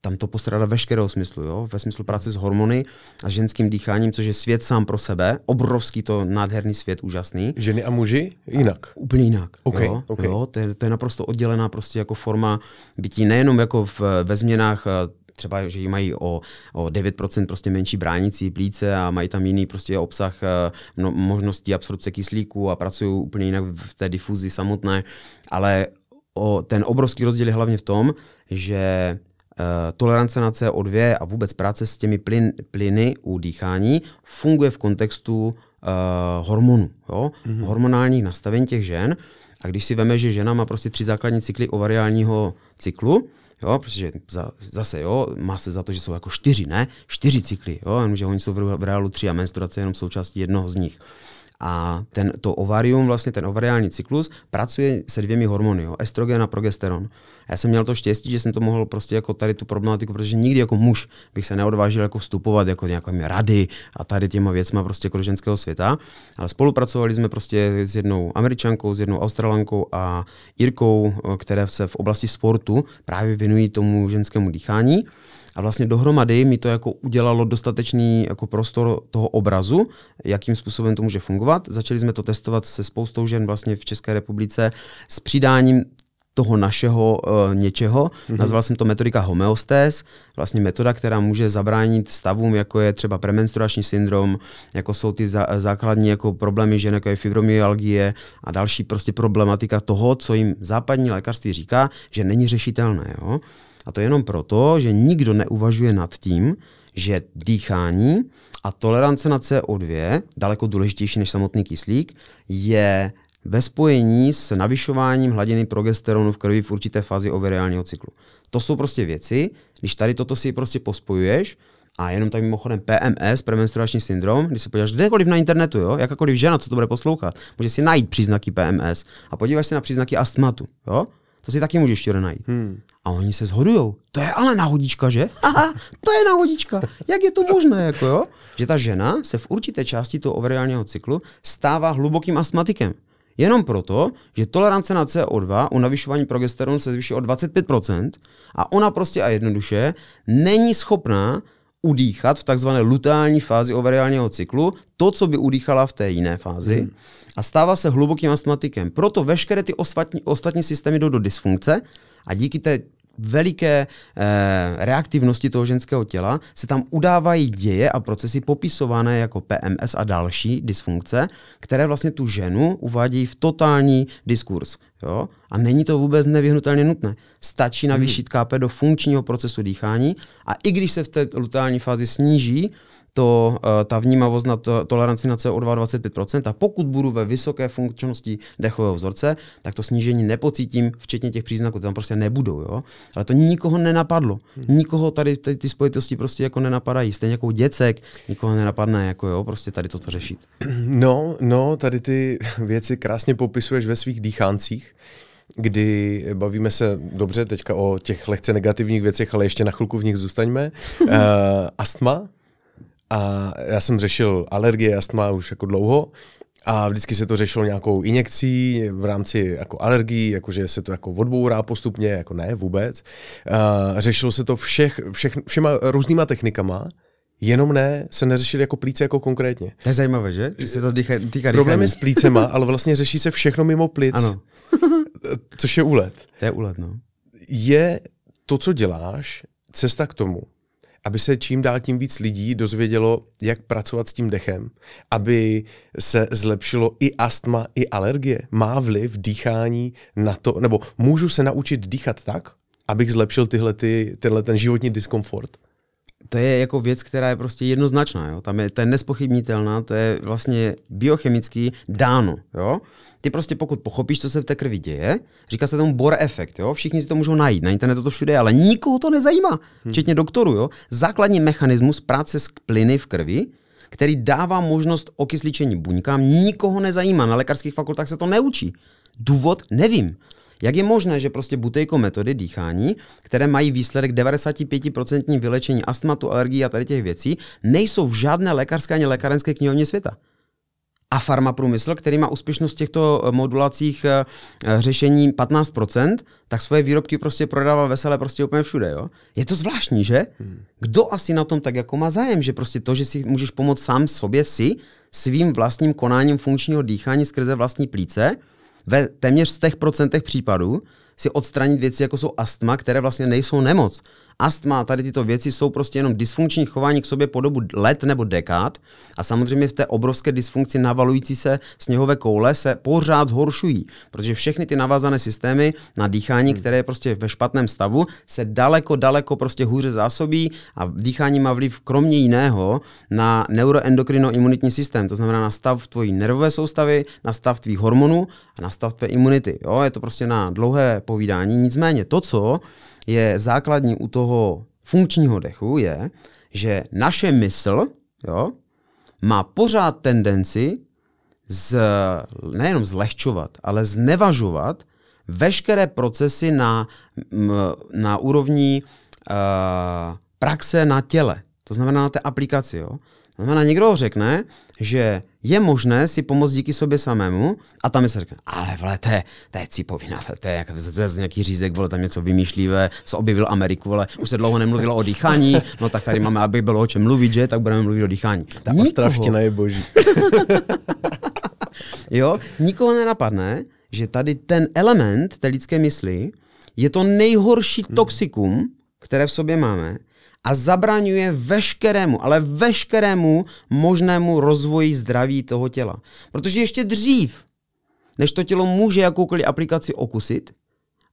tam to postrádá veškerého smyslu, jo? ve smyslu práce s hormony a ženským dýcháním, což je svět sám pro sebe, obrovský to nádherný svět, úžasný. Ženy a muži jinak? A, úplně jinak. Okay, jo? Okay. Jo? To, je, to je naprosto oddělená prostě jako forma bytí, nejenom jako v, ve změnách eh, třeba, že ji mají o, o 9% prostě menší bránící plíce a mají tam jiný prostě obsah no, možností absorpce kyslíku a pracují úplně jinak v té difuzi samotné, ale o, ten obrovský rozdíl je hlavně v tom, že eh, tolerance na CO2 a vůbec práce s těmi plyn, plyny u dýchání funguje v kontextu uh, hormonů, jo? Mm-hmm. hormonálních nastavení těch žen. A když si veme, že žena má prostě tři základní cykly ovariálního cyklu, jo, protože za, zase jo, má se za to, že jsou jako čtyři, ne? Čtyři cykly, jo, jenomže oni jsou v reálu tři a menstruace je jenom součástí jednoho z nich. Uh, a ten, to ovarium, vlastně ten ovariální cyklus, pracuje se dvěmi hormony, jo, estrogen a progesteron. A já jsem měl to štěstí, že jsem to mohl prostě jako tady tu problematiku, protože nikdy jako muž bych se neodvážil jako vstupovat jako nějakými rady a tady těma věcma prostě jako do ženského světa. Ale spolupracovali jsme prostě s jednou američankou, s jednou australankou a Jirkou, eh, které se v oblasti sportu právě věnují tomu ženskému dýchání. A vlastně dohromady mi to jako udělalo dostatečný jako prostor toho obrazu, jakým způsobem to může fungovat. Začali jsme to testovat se spoustou žen vlastně v České republice s přidáním toho našeho uh, něčeho. Mm-hmm. Nazval jsem to metodika homeostéz, vlastně metoda, která může zabránit stavům, jako je třeba premenstruační syndrom, jako jsou ty za- základní jako problémy žen, jako je fibromyalgie a další prostě problematika toho, co jim západní lékařství říká, že není řešitelné. Jo? A to jenom proto, že nikdo neuvažuje nad tím, že dýchání a tolerance na CO2, daleko důležitější než samotný kyslík, je ve spojení s navyšováním hladiny progesteronu v krvi v určité fázi ovariálního cyklu. To jsou prostě věci, když tady toto si prostě pospojuješ, a jenom tak mimochodem PMS, premenstruační syndrom, když se podíváš kdekoliv na internetu, jo, jakákoliv žena, co to bude poslouchat, může si najít příznaky PMS a podíváš se na příznaky astmatu. Jo? To si taky můžeš najít. Hmm. A oni se zhodujou. To je ale náhodička, že? Aha, to je náhodička. Jak je to možné, jako jo? Že ta žena se v určité části toho ovariálního cyklu stává hlubokým astmatikem. Jenom proto, že tolerance na CO2 u navyšování progesteronu se zvyšuje o 25% a ona prostě a jednoduše není schopná udýchat v takzvané lutální fázi ovariálního cyklu to, co by udýchala v té jiné fázi hmm. a stává se hlubokým astmatikem. Proto veškeré ty ostatní, ostatní systémy jdou do dysfunkce a díky té veliké eh, reaktivnosti toho ženského těla se tam udávají děje a procesy popisované jako PMS a další dysfunkce, které vlastně tu ženu uvádí v totální diskurs. Jo? A není to vůbec nevyhnutelně nutné. Stačí navýšit mhm. KP do funkčního procesu dýchání a i když se v té lutální fázi sníží, to, eh, ta vnímavost na to, toleranci na CO2 25%. A pokud budu ve vysoké funkčnosti dechového vzorce, tak to snížení nepocítím, včetně těch příznaků, tam prostě nebudou. Jo? Ale to nikoho nenapadlo. Hmm. Nikoho tady ty, ty spojitosti prostě jako nenapadají. Stejně jako děcek, nikoho nenapadne jako jo, prostě tady toto řešit. No, no, tady ty věci krásně popisuješ ve svých dýcháncích kdy bavíme se dobře teďka o těch lehce negativních věcech, ale ještě na chvilku v nich zůstaňme. Uh, astma, a já jsem řešil alergie, astma už jako dlouho a vždycky se to řešilo nějakou injekcí v rámci jako alergií, jakože se to jako odbourá postupně, jako ne vůbec. A řešilo se to všech, všech, všema různýma technikama, jenom ne, se neřešily jako plíce jako konkrétně. To je zajímavé, že? Že se to dýcha, týká Problém dýchání. je s plícema, ale vlastně řeší se všechno mimo plic. Ano. což je úlet. To je úlet, no. Je to, co děláš, cesta k tomu, aby se čím dál tím víc lidí dozvědělo, jak pracovat s tím dechem, aby se zlepšilo i astma, i alergie. Má vliv dýchání na to, nebo můžu se naučit dýchat tak, abych zlepšil tyhle, ty, tenhle ten životní diskomfort? to je jako věc, která je prostě jednoznačná, jo? Tam je, to je nespochybnitelná, to je vlastně biochemicky dáno. Jo? Ty prostě pokud pochopíš, co se v té krvi děje, říká se tomu bor efekt, jo? všichni si to můžou najít, na internetu to všude ale nikoho to nezajímá, hmm. včetně doktoru. Jo? Základní mechanismus práce s plyny v krvi který dává možnost okysličení buňkám, nikoho nezajímá. Na lékařských fakultách se to neučí. Důvod nevím. Jak je možné, že prostě butejko metody dýchání, které mají výsledek 95% vylečení astmatu, alergii a tady těch věcí, nejsou v žádné lékařské ani lékárenské knihovně světa? a farmaprůmysl, který má úspěšnost těchto eh, modulacích eh, eh, řešení 15%, tak svoje výrobky prostě prodává veselé prostě úplně všude. Jo? Je to zvláštní, že? Hmm. Kdo asi na tom tak jako má zájem, že prostě to, že si můžeš pomoct sám sobě si, svým vlastním konáním funkčního dýchání skrze vlastní plíce, ve téměř z těch procentech případů si odstranit věci, jako jsou astma, které vlastně nejsou nemoc, astma, tady tyto věci jsou prostě jenom dysfunkční chování k sobě po dobu let nebo dekád a samozřejmě v té obrovské dysfunkci navalující se sněhové koule se pořád zhoršují, protože všechny ty navázané systémy na dýchání, hmm. které je prostě ve špatném stavu, se daleko, daleko prostě hůře zásobí a dýchání má vliv kromě jiného na neuroendokrinoimunitní systém, to znamená na stav tvojí nervové soustavy, na stav tvých hormonů a na stav tvé imunity. Jo? Je to prostě na dlouhé povídání, nicméně to, co je základní u toho funkčního dechu, je, že naše mysl jo, má pořád tendenci z, nejenom zlehčovat, ale znevažovat veškeré procesy na, na úrovni uh, praxe na těle. To znamená na té aplikaci. Jo? znamená, no, no, někdo řekne, že je možné si pomoct díky sobě samému a tam se řekne, ale vole, to je, to je cipovina, to je jak z nějaký řízek, vole, tam něco vymýšlivé, se objevil Ameriku, vole, už se dlouho nemluvilo o dýchání, no tak tady máme, aby bylo o čem mluvit, že, tak budeme mluvit o dýchání. Ta Nikoho. ostravština je boží. jo, nikoho nenapadne, že tady ten element té lidské mysli je to nejhorší toxikum, které v sobě máme, a zabraňuje veškerému, ale veškerému možnému rozvoji zdraví toho těla. Protože ještě dřív, než to tělo může jakoukoliv aplikaci okusit,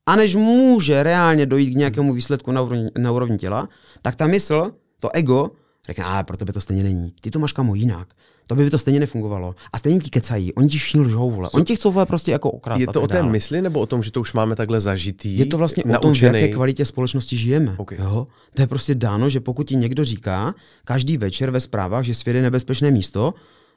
a než může reálně dojít k nějakému výsledku na úrovni, na úrovni těla, tak ta mysl, to ego, řekne, a pro tebe to stejně není, ty to máš kamo jinak to by, by to stejně nefungovalo. A stejně ti kecají, oni ti všichni lžou, vole. Oni ti chcou vole prostě jako okrát. Je to o té dále. mysli nebo o tom, že to už máme takhle zažitý? Je to vlastně naučený. o tom, v jaké kvalitě společnosti žijeme. Okay. Jo? To je prostě dáno, že pokud ti někdo říká každý večer ve zprávách, že svět je nebezpečné místo,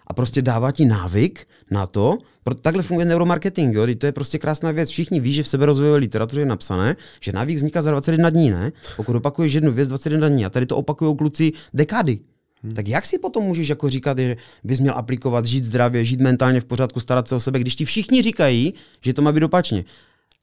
a prostě dává ti návyk na to, proto takhle funguje neuromarketing, jo? to je prostě krásná věc. Všichni ví, že v seberozvojové literatuře je napsané, že návyk vzniká za 21 dní, ne? Pokud opakuješ jednu věc 21 dní a tady to opakují kluci dekády. Hmm. Tak jak si potom můžeš jako říkat, že bys měl aplikovat, žít zdravě, žít mentálně v pořádku, starat se o sebe, když ti všichni říkají, že to má být opačně.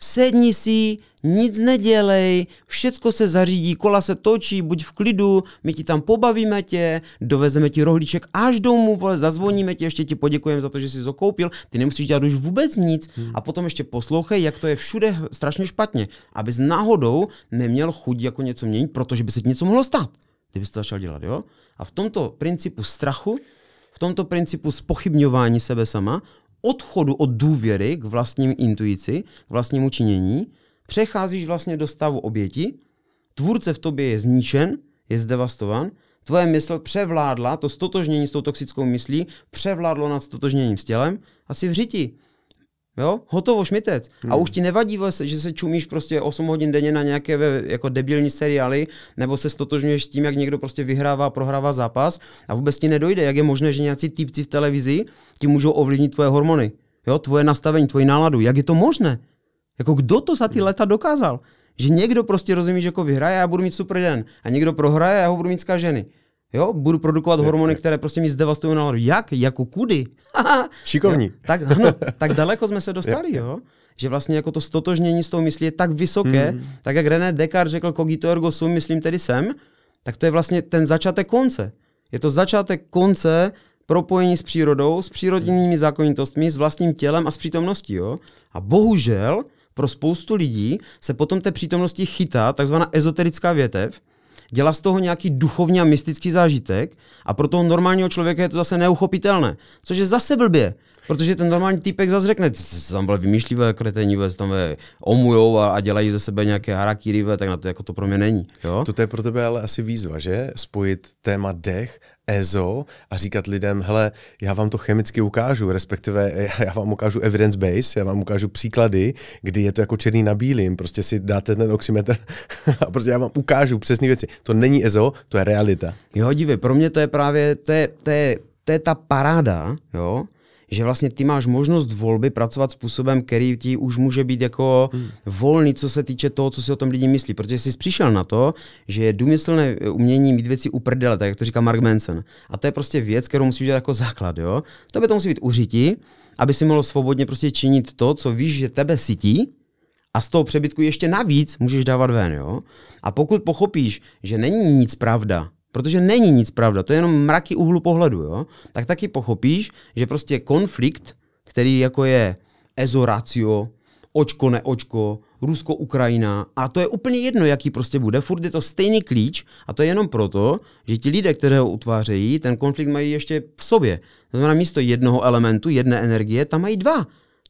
Sedni si, nic nedělej, všecko se zařídí, kola se točí, buď v klidu, my ti tam pobavíme tě, dovezeme ti rohlíček až domů, vole, zazvoníme ti, ještě ti poděkujeme za to, že jsi to koupil, ty nemusíš dělat už vůbec nic hmm. a potom ještě poslouchej, jak to je všude strašně špatně, abys náhodou neměl chuť jako něco měnit, protože by se ti něco mohlo stát kdybys to začal dělat, jo? A v tomto principu strachu, v tomto principu spochybňování sebe sama, odchodu od důvěry k vlastním intuici, k vlastnímu činění, přecházíš vlastně do stavu oběti, tvůrce v tobě je zničen, je zdevastovan, tvoje mysl převládla, to stotožnění s tou toxickou myslí, převládlo nad stotožněním s tělem a jsi v řiti. Jo, hotovo, šmitec. Hmm. A už ti nevadí, že se čumíš prostě 8 hodin denně na nějaké jako debilní seriály, nebo se stotožňuješ s tím, jak někdo prostě vyhrává, prohrává zápas a vůbec ti nedojde, jak je možné, že nějací týpci v televizi ti můžou ovlivnit tvoje hormony, jo, tvoje nastavení, tvoji náladu. Jak je to možné? Jako kdo to za ty hmm. leta dokázal? Že někdo prostě rozumí, že jako vyhraje a já budu mít super den a někdo prohraje a já ho budu mít zkažený. Jo, budu produkovat je, hormony, je. které prostě mi zdevastují náladu. Jak? Jako kudy? Šikovní. jo, tak, ano, tak daleko jsme se dostali, jo. Že vlastně jako to stotožnění s tou myslí je tak vysoké, hmm. tak jak René Descartes řekl cogito ergo sum, myslím tedy sem, tak to je vlastně ten začátek konce. Je to začátek konce propojení s přírodou, s přírodními zákonitostmi, s vlastním tělem a s přítomností. Jo? A bohužel pro spoustu lidí se potom té přítomnosti chytá takzvaná ezoterická větev, dělá z toho nějaký duchovní a mystický zážitek a pro toho normálního člověka je to zase neuchopitelné, což je zase blbě. Protože ten normální týpek zase řekne, že se tam byly vymýšlivé kretení, jako se tam omujou a, a, dělají ze sebe nějaké harakiri, tak na to jako to pro mě není. Jo? To je pro tebe ale asi výzva, že? Spojit téma dech EZO a říkat lidem, hele, já vám to chemicky ukážu, respektive já vám ukážu evidence base, já vám ukážu příklady, kdy je to jako černý na bílým, prostě si dáte ten oximetr a prostě já vám ukážu přesné věci. To není EZO, to je realita. Jo, dívej, pro mě to je právě, to je, to je, to je ta paráda, jo, že vlastně ty máš možnost volby pracovat způsobem, který ti už může být jako hmm. volný, co se týče toho, co si o tom lidi myslí. Protože jsi přišel na to, že je důmyslné umění mít věci u prdele, tak jak to říká Mark Manson. A to je prostě věc, kterou musíš dělat jako základ, jo. To by to musí být užití, aby si mohl svobodně prostě činit to, co víš, že tebe sytí, a z toho přebytku ještě navíc můžeš dávat ven, jo? A pokud pochopíš, že není nic pravda, protože není nic pravda, to je jenom mraky úhlu pohledu, jo? tak taky pochopíš, že prostě konflikt, který jako je ezoracio, očko, neočko, Rusko, Ukrajina a to je úplně jedno, jaký prostě bude, furt je to stejný klíč a to je jenom proto, že ti lidé, které ho utvářejí, ten konflikt mají ještě v sobě. To znamená místo jednoho elementu, jedné energie, tam mají dva.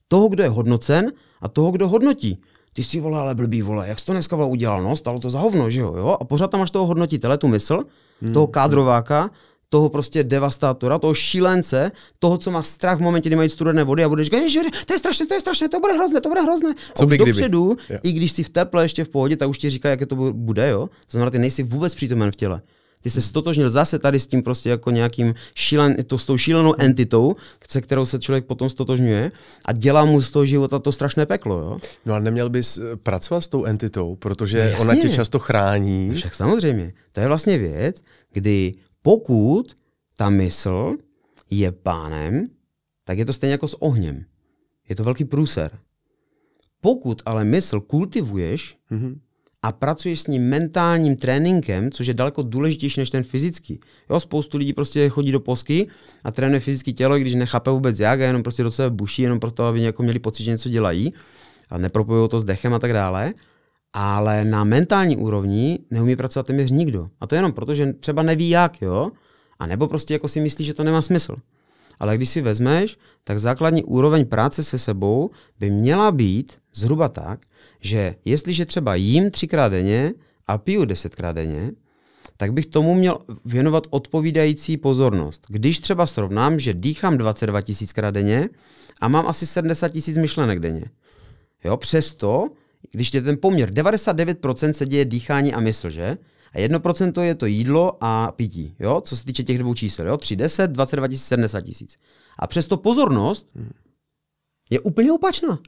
Toho, kdo je hodnocen a toho, kdo hodnotí ty si vole, ale blbý vole, jak jsi to dneska udělal, no, stalo to za hovno, že jo, jo? A pořád tam máš toho hodnotitele, tu mysl, hmm. toho kádrováka, toho prostě devastátora, toho šílence, toho, co má strach v momentě, kdy mají studené vody a budeš říkat, že to je strašné, to je strašné, to bude hrozné, to bude hrozné. Co a už dopředu, kdyby. i když jsi v teple ještě v pohodě, tak už ti říká, jaké to bude, jo. To znamená, ty nejsi vůbec přítomen v těle. Ty se stotožnil zase tady s tím prostě jako nějakým šílen, to, s tou šílenou entitou, se kterou se člověk potom stotožňuje a dělá mu z toho života to strašné peklo. Jo? No a neměl bys eh, pracovat s tou entitou, protože no, jasně. ona tě často chrání. No, však samozřejmě. To je vlastně věc, kdy pokud ta mysl je pánem, tak je to stejně jako s ohněm. Je to velký průser. Pokud ale mysl kultivuješ, mm-hmm a pracuješ s ním mentálním tréninkem, což je daleko důležitější než ten fyzický. Jo, spoustu lidí prostě chodí do posky a trénuje fyzické tělo, když nechápe vůbec jak a jenom prostě do sebe buší, jenom proto, aby jako měli pocit, že něco dělají a nepropojují to s dechem a tak dále. Ale na mentální úrovni neumí pracovat téměř nikdo. A to jenom proto, že třeba neví jak, jo? A nebo prostě jako si myslí, že to nemá smysl. Ale když si vezmeš, tak základní úroveň práce se sebou by měla být zhruba tak, že jestliže třeba jím třikrát denně a piju desetkrát denně, tak bych tomu měl věnovat odpovídající pozornost. Když třeba srovnám, že dýchám 22 tisíckrát denně a mám asi 70 tisíc myšlenek denně. Jo, přesto, když je ten poměr, 99% se děje dýchání a mysl, že? A 1% je to jídlo a pití, jo? co se týče těch dvou čísel. Jo? 3, 10, 22 tisíc, 70 tisíc. A přesto pozornost je úplně opačná.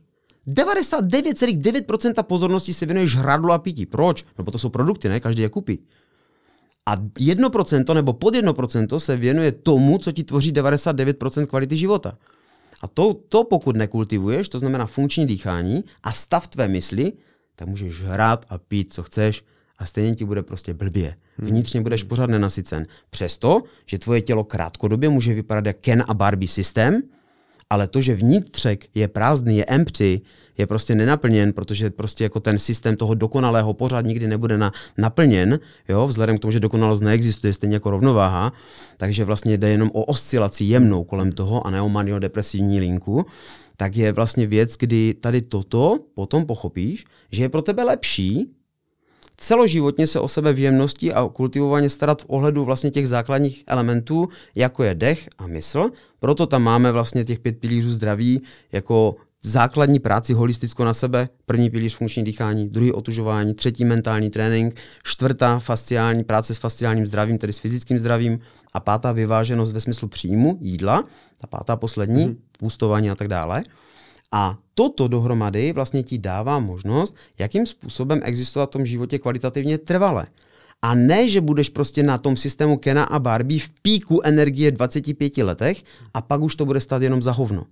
99,9% pozornosti se věnuješ hradlu a pití. Proč? No, protože to jsou produkty, ne? Každý je kupí. A 1% nebo pod 1% se věnuje tomu, co ti tvoří 99% kvality života. A to, to pokud nekultivuješ, to znamená funkční dýchání a stav tvé mysli, tak můžeš hrát a pít, co chceš a stejně ti bude prostě blbě. Hmm. Vnitřně budeš pořád nenasycen. Přesto, že tvoje tělo krátkodobě může vypadat jako Ken a Barbie systém, ale to, že vnitřek je prázdný, je empty, je prostě nenaplněn, protože prostě jako ten systém toho dokonalého pořád nikdy nebude na, naplněn, jo, vzhledem k tomu, že dokonalost neexistuje, stejně jako rovnováha, takže vlastně jde jenom o oscilaci jemnou kolem toho a ne o maniodepresivní linku, tak je vlastně věc, kdy tady toto potom pochopíš, že je pro tebe lepší celoživotně se o sebe v jemnosti a kultivovaně starat v ohledu vlastně těch základních elementů, jako je dech a mysl. Proto tam máme vlastně těch pět pilířů zdraví jako základní práci holisticko na sebe, první pilíř funkční dýchání, druhý otužování, třetí mentální trénink, čtvrtá fasciální práce s fasciálním zdravím, tedy s fyzickým zdravím a pátá vyváženost ve smyslu příjmu jídla, ta pátá poslední, hmm. půstování a tak dále. A toto dohromady vlastně ti dává možnost, jakým způsobem existovat v tom životě kvalitativně trvale. A ne, že budeš prostě na tom systému Kena a Barbie v píku energie 25 letech a pak už to bude stát jenom za hovno.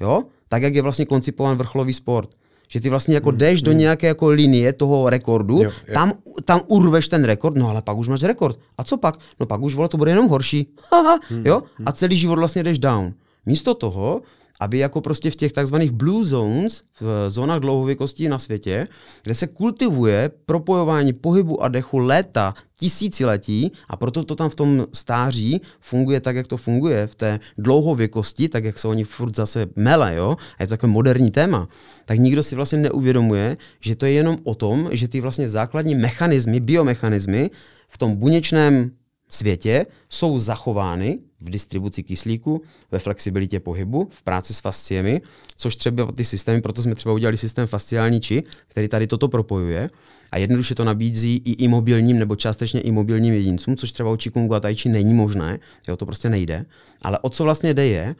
Jo? Tak, jak je vlastně koncipován vrcholový sport. Že ty vlastně jako hmm, jdeš do hmm. nějaké jako linie toho rekordu, jo, jo. Tam, tam urveš ten rekord, no ale pak už máš rekord. A co pak? No pak už vole, to bude jenom horší. Hmm, jo? A celý život vlastně jdeš down. Místo toho, aby jako prostě v těch takzvaných blue zones, v zónách dlouhověkosti na světě, kde se kultivuje propojování pohybu a dechu léta tisíciletí a proto to tam v tom stáří funguje tak, jak to funguje v té dlouhověkosti, tak jak se oni furt zase mele, jo, a je to takové moderní téma, tak nikdo si vlastně neuvědomuje, že to je jenom o tom, že ty vlastně základní mechanismy, biomechanismy v tom buněčném světě jsou zachovány v distribuci kyslíku, ve flexibilitě pohybu, v práci s fasciemi, což třeba ty systémy, proto jsme třeba udělali systém fasciální či, který tady toto propojuje a jednoduše to nabízí i imobilním nebo částečně imobilním jedincům, což třeba u Qigongu a Tai není možné, jo, to prostě nejde. Ale o co vlastně jde je,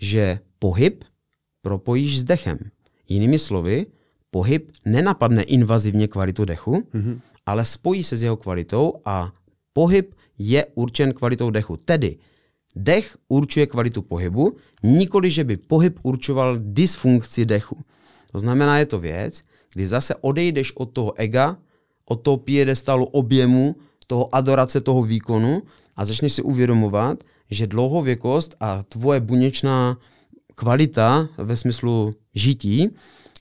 že pohyb propojíš s dechem. Jinými slovy, pohyb nenapadne invazivně kvalitu dechu, mm-hmm. ale spojí se s jeho kvalitou a pohyb je určen kvalitou dechu. Tedy dech určuje kvalitu pohybu, nikoli, že by pohyb určoval dysfunkci dechu. To znamená, je to věc, kdy zase odejdeš od toho ega, od toho piedestalu objemu, toho adorace, toho výkonu a začneš si uvědomovat, že dlouhověkost a tvoje buněčná kvalita ve smyslu žití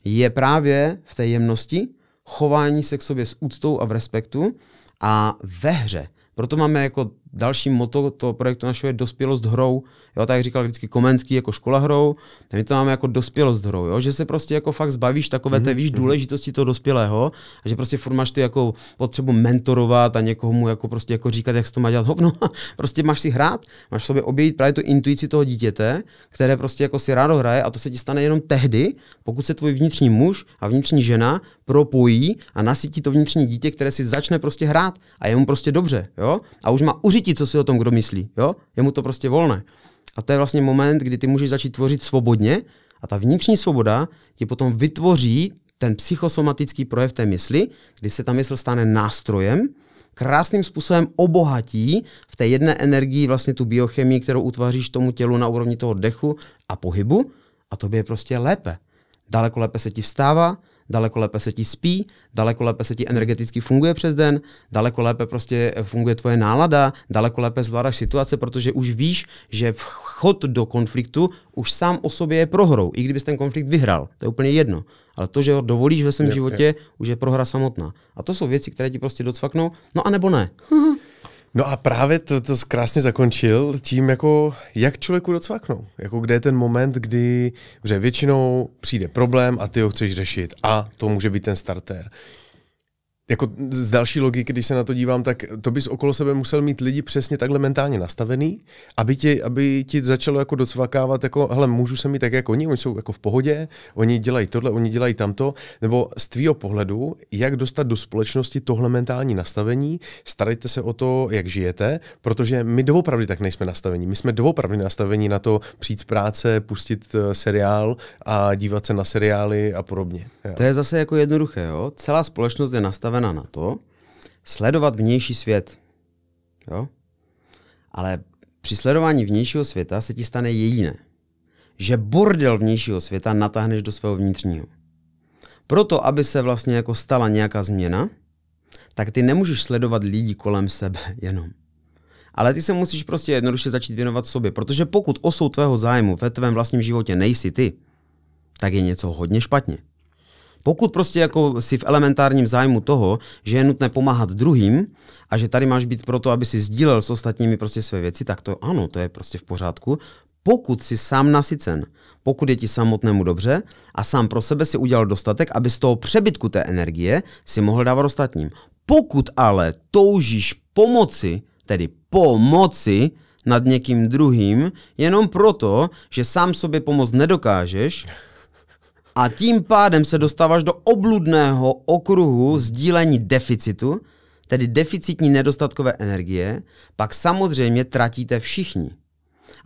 je právě v té jemnosti, chování se k sobě s úctou a v respektu a ve hře. Proto máme jako další moto toho projektu našeho je dospělost hrou. Jo, tak jak říkal vždycky Komenský jako škola hrou, tak my to máme jako dospělost hrou, jo? že se prostě jako fakt zbavíš takové té mhm, víš mhm. důležitosti toho dospělého a že prostě furt máš ty jako potřebu mentorovat a někoho mu jako prostě jako říkat, jak se to má dělat hovno. prostě máš si hrát, máš v sobě objevit právě tu intuici toho dítěte, které prostě jako si rádo hraje a to se ti stane jenom tehdy, pokud se tvůj vnitřní muž a vnitřní žena propojí a nasytí to vnitřní dítě, které si začne prostě hrát a je mu prostě dobře, jo? A už má užití nenutí, co si o tom kdo myslí. Jo? Je mu to prostě volné. A to je vlastně moment, kdy ty můžeš začít tvořit svobodně a ta vnitřní svoboda ti potom vytvoří ten psychosomatický projev té mysli, kdy se ta mysl stane nástrojem, krásným způsobem obohatí v té jedné energii vlastně tu biochemii, kterou utváříš tomu tělu na úrovni toho dechu a pohybu a to je prostě lépe. Daleko lépe se ti vstává, daleko lépe se ti spí, daleko lépe se ti energeticky funguje přes den, daleko lépe prostě funguje tvoje nálada, daleko lépe zvládáš situace, protože už víš, že vchod do konfliktu už sám o sobě je prohrou, i kdybys ten konflikt vyhrál. To je úplně jedno. Ale to, že ho dovolíš ve svém je, životě, je. už je prohra samotná. A to jsou věci, které ti prostě docvaknou, no a nebo ne. No a právě to, to krásně zakončil tím, jako, jak člověku docvaknou. Jako kde je ten moment, kdy že většinou přijde problém a ty ho chceš řešit a to může být ten starter jako z další logiky, když se na to dívám, tak to bys okolo sebe musel mít lidi přesně takhle mentálně nastavený, aby ti, aby ti začalo jako docvakávat, jako hele, můžu se mít tak jako oni, oni jsou jako v pohodě, oni dělají tohle, oni dělají tamto, nebo z tvýho pohledu, jak dostat do společnosti tohle mentální nastavení, starejte se o to, jak žijete, protože my doopravdy tak nejsme nastavení. My jsme doopravdy nastavení na to přijít z práce, pustit eh, seriál a dívat se na seriály a podobně. To je zase jako jednoduché, jo? Celá společnost je nastavená nastavena na to, sledovat vnější svět. Jo? Ale při sledování vnějšího světa se ti stane jediné. Že bordel vnějšího světa natáhneš do svého vnitřního. Proto, aby se vlastně jako stala nějaká změna, tak ty nemůžeš sledovat lidi kolem sebe jenom. Ale ty se musíš prostě jednoduše začít věnovat sobě, protože pokud osou tvého zájmu ve tvém vlastním životě nejsi ty, tak je něco hodně špatně. Pokud prostě jako si v elementárním zájmu toho, že je nutné pomáhat druhým a že tady máš být proto, aby si sdílel s ostatními prostě své věci, tak to ano, to je prostě v pořádku. Pokud si sám nasycen, pokud je ti samotnému dobře a sám pro sebe si udělal dostatek, aby z toho přebytku té energie si mohl dávat ostatním. Pokud ale toužíš pomoci, tedy pomoci nad někým druhým, jenom proto, že sám sobě pomoct nedokážeš, a tím pádem se dostáváš do obludného okruhu sdílení deficitu, tedy deficitní nedostatkové energie, pak samozřejmě tratíte všichni.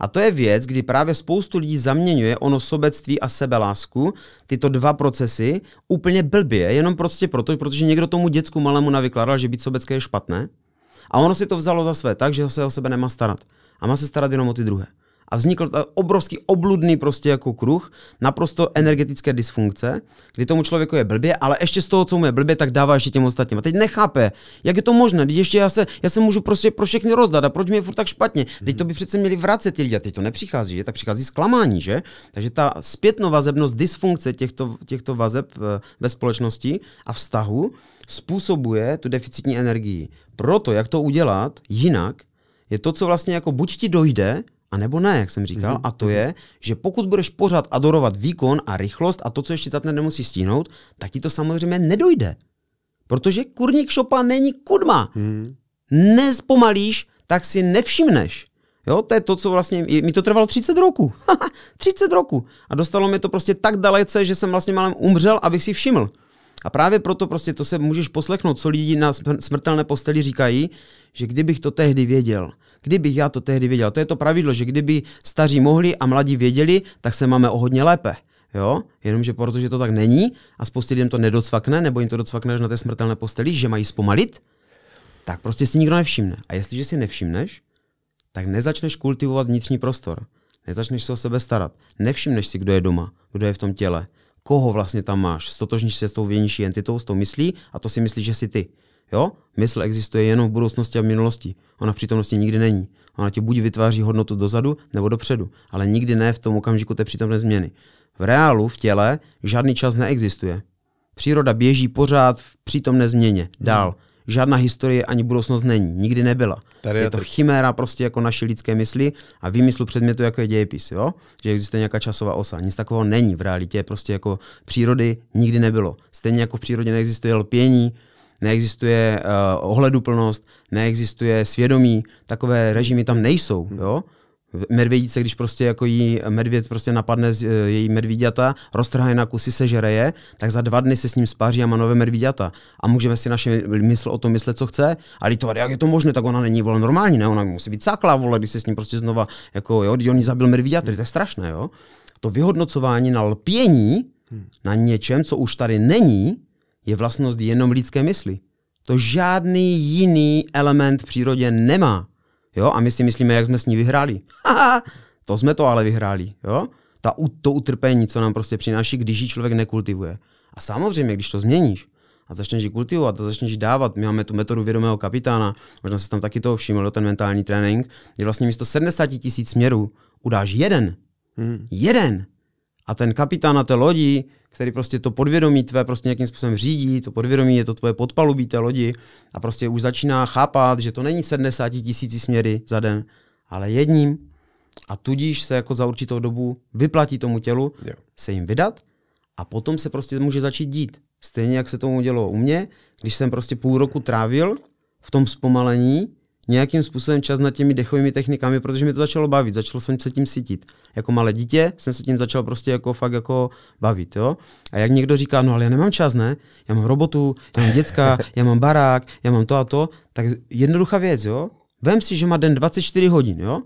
A to je věc, kdy právě spoustu lidí zaměňuje ono sobectví a sebelásku, tyto dva procesy, úplně blbě, jenom prostě proto, protože někdo tomu děcku malému navykládal, že být sobecké je špatné. A ono si to vzalo za své tak, že se o sebe nemá starat. A má se starat jenom o ty druhé a vznikl obrovský obludný prostě jako kruh naprosto energetické dysfunkce, kdy tomu člověku je blbě, ale ještě z toho, co mu je blbě, tak dává ještě těm ostatním. A teď nechápe, jak je to možné, když ještě já se, já se můžu prostě pro všechny rozdat a proč mi je furt tak špatně. Teď to by přece měli vracet ty lidi a teď to nepřichází, že? tak přichází zklamání, že? Takže ta zpětnovazebnost dysfunkce těchto, těchto vazeb eh, ve společnosti a vztahu způsobuje tu deficitní energii. Proto, jak to udělat jinak, je to, co vlastně jako buď ti dojde, a nebo ne, jak jsem říkal. Mm-hmm. A to mhm. je, že pokud budeš pořád adorovat výkon a rychlost a to, co ještě za ten nemusí stínout, tak ti to samozřejmě nedojde. Protože kurník šopa není kudma. Mm. Nezpomalíš, tak si nevšimneš. Jo, to je to, co vlastně, mi to trvalo 30 roku. 30 roku. A dostalo mi to prostě tak dalece, že jsem vlastně malem umřel, abych si všiml. A právě proto prostě to se můžeš poslechnout, co lidi na smrtelné posteli říkají, že kdybych to tehdy věděl, Kdybych já to tehdy věděl, to je to pravidlo, že kdyby staří mohli a mladí věděli, tak se máme o hodně lépe. Jo? Jenomže protože to tak není a spoustě lidem to nedocvakne, nebo jim to docvakne až na té smrtelné posteli, že mají zpomalit, tak prostě si nikdo nevšimne. A jestliže si nevšimneš, tak nezačneš kultivovat vnitřní prostor. Nezačneš se o sebe starat. Nevšimneš si, kdo je doma, kdo je v tom těle, koho vlastně tam máš. Stotožníš se s tou vnější entitou, s tou myslí a to si myslíš, že jsi ty. Jo? Mysl existuje jenom v budoucnosti a v minulosti. Ona v přítomnosti nikdy není. Ona ti buď vytváří hodnotu dozadu nebo dopředu, ale nikdy ne v tom okamžiku té přítomné změny. V reálu, v těle, žádný čas neexistuje. Příroda běží pořád v přítomné změně, dál. Žádná historie ani budoucnost není, nikdy nebyla. Tady je to teď. chiméra prostě jako naše lidské mysli a výmyslu předmětu, jako je dějepis, jo? že existuje nějaká časová osa. Nic takového není v realitě, prostě jako přírody nikdy nebylo. Stejně jako v přírodě neexistuje lpění, neexistuje uh, ohleduplnost, neexistuje svědomí, takové režimy tam nejsou. Hmm. Jo? Medvědice, když prostě jako jí medvěd prostě napadne z, eh, její medvíďata, roztrhá na kusy, sežere je, tak za dva dny se s ním spáří a má nové medvíďata. A můžeme si naše mysl o tom myslet, co chce, a litovat, jak je to možné, tak ona není vole normální, ne? Ona musí být sáklá, vole, když se s ním prostě znova, jako jo, když on jí zabil medvíďata, hmm. to je strašné, jo. To vyhodnocování na lpění, hmm. na něčem, co už tady není, je vlastnost jenom lidské mysli. To žádný jiný element v přírodě nemá. Jo? A my si myslíme, jak jsme s ní vyhráli. to jsme to ale vyhráli. Jo? Ta, to utrpení, co nám prostě přináší, když ji člověk nekultivuje. A samozřejmě, když to změníš a začneš ji kultivovat a začneš ji dávat, my máme tu metodu vědomého kapitána, možná se tam taky toho všiml, ten mentální trénink, kdy vlastně místo 70 tisíc směrů udáš jeden. Hmm. Jeden. A ten kapitán na té lodi, který prostě to podvědomí tvé prostě nějakým způsobem řídí, to podvědomí je to tvoje podpalubí té lodi a prostě už začíná chápat, že to není 70 tisíci směry za den, ale jedním a tudíž se jako za určitou dobu vyplatí tomu tělu jo. se jim vydat a potom se prostě může začít dít. Stejně jak se tomu dělo u mě, když jsem prostě půl roku trávil v tom zpomalení, nějakým způsobem čas nad těmi dechovými technikami, protože mi to začalo bavit, začal jsem se tím sítit, Jako malé dítě jsem se tím začal prostě jako fakt jako bavit, jo. A jak někdo říká, no ale já nemám čas, ne? Já mám robotu, já mám děcka, já mám barák, já mám to a to. Tak jednoduchá věc, jo. Vem si, že má den 24 hodin, jo.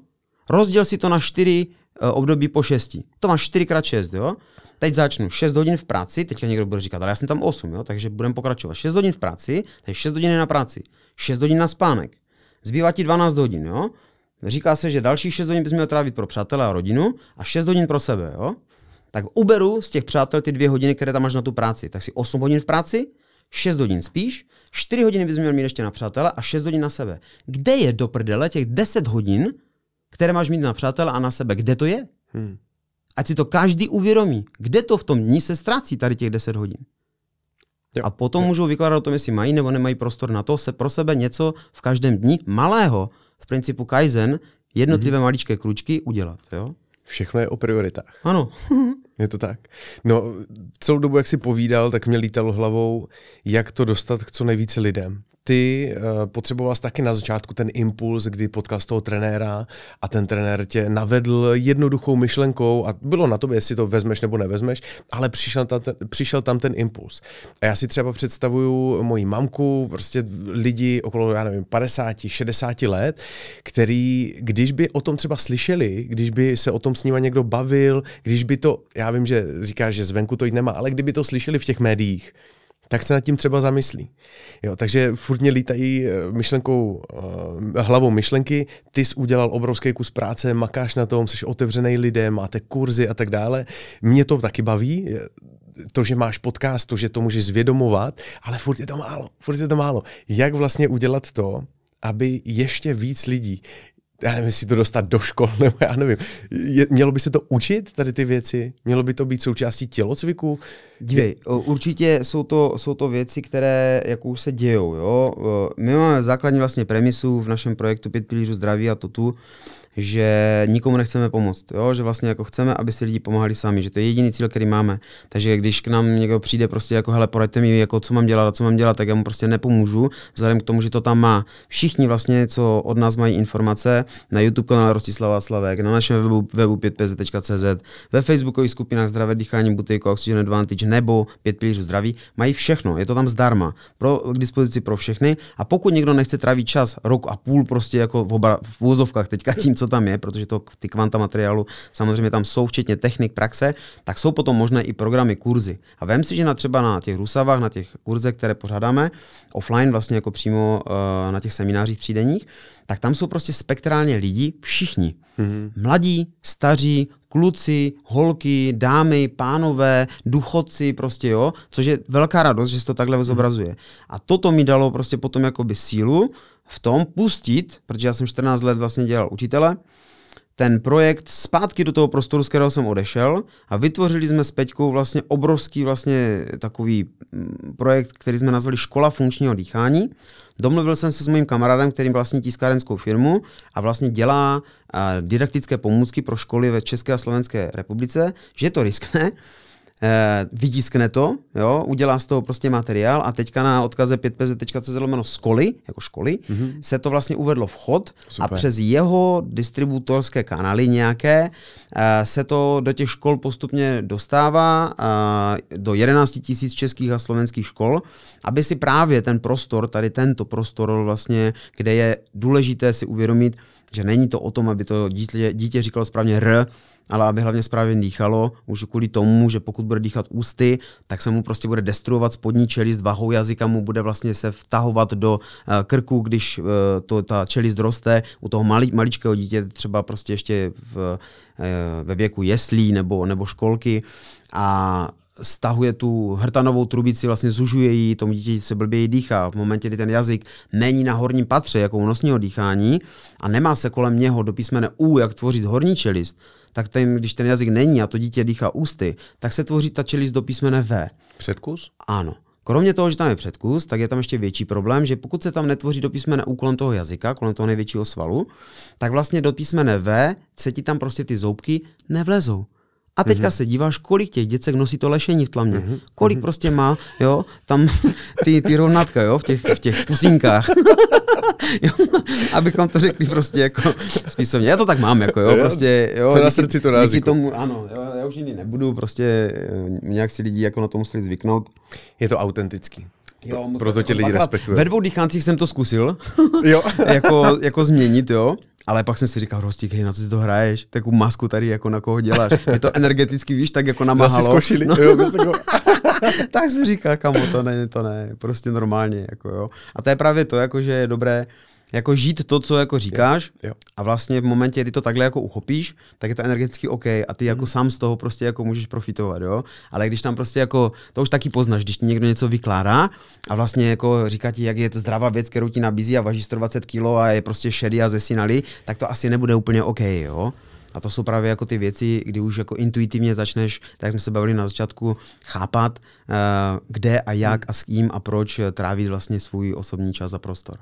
Rozděl si to na 4 eh, období po 6. To má 4x6, jo? Teď začnu 6 hodin v práci, teďka někdo bude říkat, ale já jsem tam 8, jo? takže budeme pokračovat. 6 hodin v práci, takže 6 hodin na práci, 6 hodin na spánek, Zbývá ti 12 hodin, jo? Říká se, že další 6 hodin bys měl trávit pro přátelé a rodinu a 6 hodin pro sebe, jo? Tak uberu z těch přátel ty dvě hodiny, které tam máš na tu práci. Tak si 8 hodin v práci, 6 hodin spíš, 4 hodiny bys měl mít ještě na přátele a 6 hodin na sebe. Kde je do prdele těch 10 hodin, které máš mít na přátele a na sebe? Kde to je? Hmm. Ať si to každý uvědomí. Kde to v tom dní se ztrácí tady těch 10 hodin? Jo. A potom jo. můžou vykládat o tom, jestli mají nebo nemají prostor na to se pro sebe něco v každém dní malého, v principu Kaizen, jednotlivé mm-hmm. maličké kručky udělat. Jo? Všechno je o prioritách. Ano. Je to tak. No, celou dobu, jak si povídal, tak mě lítalo hlavou, jak to dostat k co nejvíce lidem. Ty uh, potřeboval jsi taky na začátku ten impuls, kdy potkal z toho trenéra a ten trenér tě navedl jednoduchou myšlenkou a bylo na tobě, jestli to vezmeš nebo nevezmeš, ale přišel tam ten, přišel tam ten impuls. A já si třeba představuju moji mamku, prostě lidi okolo, já nevím, 50, 60 let, který, když by o tom třeba slyšeli, když by se o tom s nima někdo bavil, když by to, já já vím, že říkáš, že zvenku to jít nemá, ale kdyby to slyšeli v těch médiích, tak se nad tím třeba zamyslí. Jo, takže furt mě lítají eh, myšlenkou, eh, hlavou myšlenky, ty jsi udělal obrovský kus práce, makáš na tom, jsi otevřený lidem, máte kurzy a tak dále. Mě to taky baví, to, že máš podcast, to, že to můžeš zvědomovat, ale furt je to málo, furt je to málo. Jak vlastně udělat to, aby ještě víc lidí já nevím, jestli to dostat do škol, nebo já nevím. Je, mělo by se to učit, tady ty věci? Mělo by to být součástí tělocviku? Dívej, určitě jsou to, jsou to věci, které jako už se dějou. Jo? My máme základní vlastně premisu v našem projektu Pět pilířů zdraví a to tu, že nikomu nechceme pomoct, jo? že vlastně jako chceme, aby si lidi pomáhali sami, že to je jediný cíl, který máme. Takže když k nám někdo přijde prostě jako hele, poraďte mi, jako co mám dělat a co mám dělat, tak já mu prostě nepomůžu, vzhledem k tomu, že to tam má. Všichni vlastně, co od nás mají informace, na YouTube kanále Rostislava Slavek, na našem webu, webu 5pz.cz, ve facebookových skupinách Zdravé dýchání, Butejko, Oxygen Advantage nebo 5 pilířů zdraví, mají všechno, je to tam zdarma, pro, k dispozici pro všechny. A pokud někdo nechce trávit čas rok a půl prostě jako v, obra, v vozovkách teďka tím, co co tam je, protože to, ty kvanta materiálu samozřejmě tam jsou, včetně technik, praxe, tak jsou potom možné i programy, kurzy. A vem si, že na třeba na těch rusavách, na těch kurzech, které pořádáme, offline vlastně jako přímo uh, na těch seminářích třídenních, tak tam jsou prostě spektrálně lidi, všichni. Mm-hmm. Mladí, staří, kluci, holky, dámy, pánové, duchodci, prostě jo, což je velká radost, že se to takhle zobrazuje. A toto mi dalo prostě potom jakoby sílu v tom pustit, protože já jsem 14 let vlastně dělal učitele, ten projekt zpátky do toho prostoru, z kterého jsem odešel a vytvořili jsme s Peťkou vlastně obrovský vlastně takový mm, projekt, který jsme nazvali Škola funkčního dýchání. Domluvil jsem se s mým kamarádem, který vlastní tiskárenskou firmu a vlastně dělá eh, didaktické pomůcky pro školy ve České a Slovenské republice, že to riskne eh, vytiskne to, jo, udělá z toho prostě materiál a teďka na odkaze 5pz.cz lomeno skoly, jako školy, mm-hmm. se to vlastně uvedlo v chod Super. a přes jeho distributorské kanály nějaké eh, se to do těch škol postupně dostává eh, do 11 tisíc českých a slovenských škol, aby si právě ten prostor, tady tento prostor vlastně, kde je důležité si uvědomit, že není to o tom, aby to dítě, dítě říkalo správně R, ale aby hlavně správně dýchalo, už kvůli tomu, že pokud bude dýchat ústy, tak se mu prostě bude destruovat spodní čelist, vahou jazyka mu bude vlastně se vtahovat do eh, krku, když eh, to, ta čelist roste. U toho mali, maličkého dítě třeba prostě ještě v, eh, ve věku jeslí nebo, nebo školky a stahuje tu hrtanovou trubici, vlastně zužuje ji, tomu dítě se blběji dýchá. V momentě, kdy ten jazyk není na horním patře, jako u nosního dýchání, a nemá se kolem něho do písmene U, jak tvořit horní čelist, tak ten, když ten jazyk není a to dítě dýchá ústy, tak se tvoří ta čelist do písmene V. Předkus? Ano. Kromě toho, že tam je předkus, tak je tam ještě větší problém, že pokud se tam netvoří do písmene U kolem toho jazyka, kolem toho největšího svalu, tak vlastně do písmene V se ti tam prostě ty zoubky nevlezou. A teďka mm-hmm. se díváš, kolik těch děcek nosí to lešení v tlamě. Mm-hmm. Kolik mm-hmm. prostě má, jo, tam ty, ty rovnátka, jo, v těch, v těch pusínkách. jo, abychom to řekli prostě jako spisovně. Já to tak mám, jako jo, prostě, jo. Co na srdci to názyku. tomu, ano, já už jiný nebudu, prostě eh, nějak si lidi jako na to museli zvyknout. Je to autentický. Jo, Proto tě lidi respektují. Ve dvou dýchancích jsem to zkusil jo. jako, jako změnit, jo. Ale pak jsem si říkal, Rostík, hej, na co si to hraješ? Takovou masku tady jako na koho děláš? Je to energeticky, víš, tak jako na Zase No. Jo, jako... tak si říkal, kamo, to ne, to ne, prostě normálně, jako jo. A to je právě to, jako, že je dobré jako žít to, co jako říkáš jo, jo. a vlastně v momentě, kdy to takhle jako uchopíš, tak je to energeticky OK a ty jako hmm. sám z toho prostě jako můžeš profitovat, jo. Ale když tam prostě jako, to už taky poznáš, když ti někdo něco vykládá a vlastně jako říká ti, jak je to zdravá věc, kterou ti nabízí a váží 120 kg a je prostě šedý a zesinalý, tak to asi nebude úplně OK, jo. A to jsou právě jako ty věci, kdy už jako intuitivně začneš, tak jsme se bavili na začátku, chápat, eh, kde a jak mhm. a s kým a proč trávit vlastně svůj osobní čas a prostor.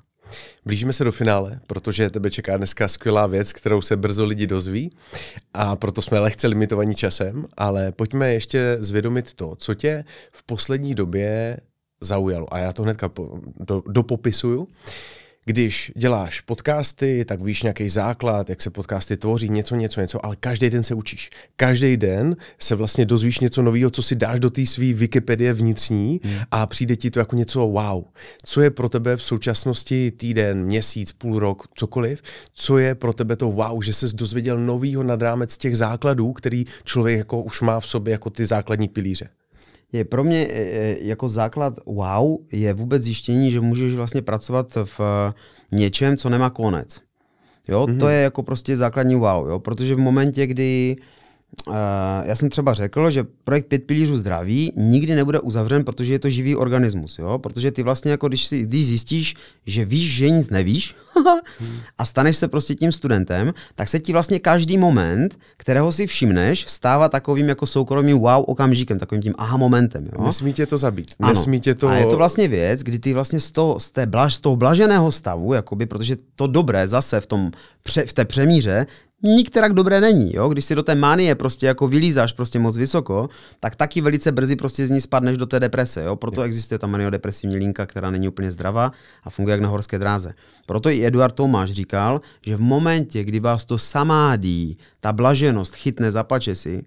Blížíme se do finále, protože tebe čeká dneska skvělá věc, kterou se brzo lidi dozví a proto jsme lehce limitovaní časem, ale pojďme ještě zvědomit to, co tě v poslední době zaujalo. A já to hnedka do, dopopisuju když děláš podcasty, tak víš nějaký základ, jak se podcasty tvoří, něco, něco, něco, ale každý den se učíš. Každý den se vlastně dozvíš něco nového, co si dáš do té své Wikipedie vnitřní hmm. a přijde ti to jako něco wow. Co je pro tebe v současnosti týden, měsíc, půl rok, cokoliv, co je pro tebe to wow, že se dozvěděl novýho nad rámec těch základů, který člověk jako už má v sobě jako ty základní pilíře je pro mě e, e, jako základ wow, je vůbec zjištění, že můžeš vlastně pracovat v e, něčem, co nemá konec. Jo, mm-hmm. to mhm. je jako prostě základní wow, jo, protože v momentě, kdy uh, Eh, já jsem třeba řekl, že projekt pět pilířů zdraví nikdy nebude uzavřen, protože je to živý organismus. Jo? Protože ty vlastně, jako když, si, když zjistíš, že víš, že nic nevíš a staneš se prostě tím studentem, tak se ti vlastně každý moment, kterého si všimneš, stává takovým jako soukromým wow okamžikem, takovým tím aha momentem. Jo? Nesmí tě to zabít. Ano. Nesmí tě to... A je to vlastně věc, kdy ty vlastně z toho, z té blaž, z toho blaženého stavu, jakoby, protože to dobré zase v, tom, pře, v té přemíře nikterak dobré není, jo? Když si do té manie prostě jako vylízáš prostě moc vysoko, tak taky velice brzy prostě z ní spadneš do té deprese, jo? Proto jo. existuje ta maniodepresivní linka, která není úplně zdravá a funguje jak na horské dráze. Proto i Eduard Tomáš říkal, že v momentě, kdy vás to samádí, ta blaženost chytne, zapače si,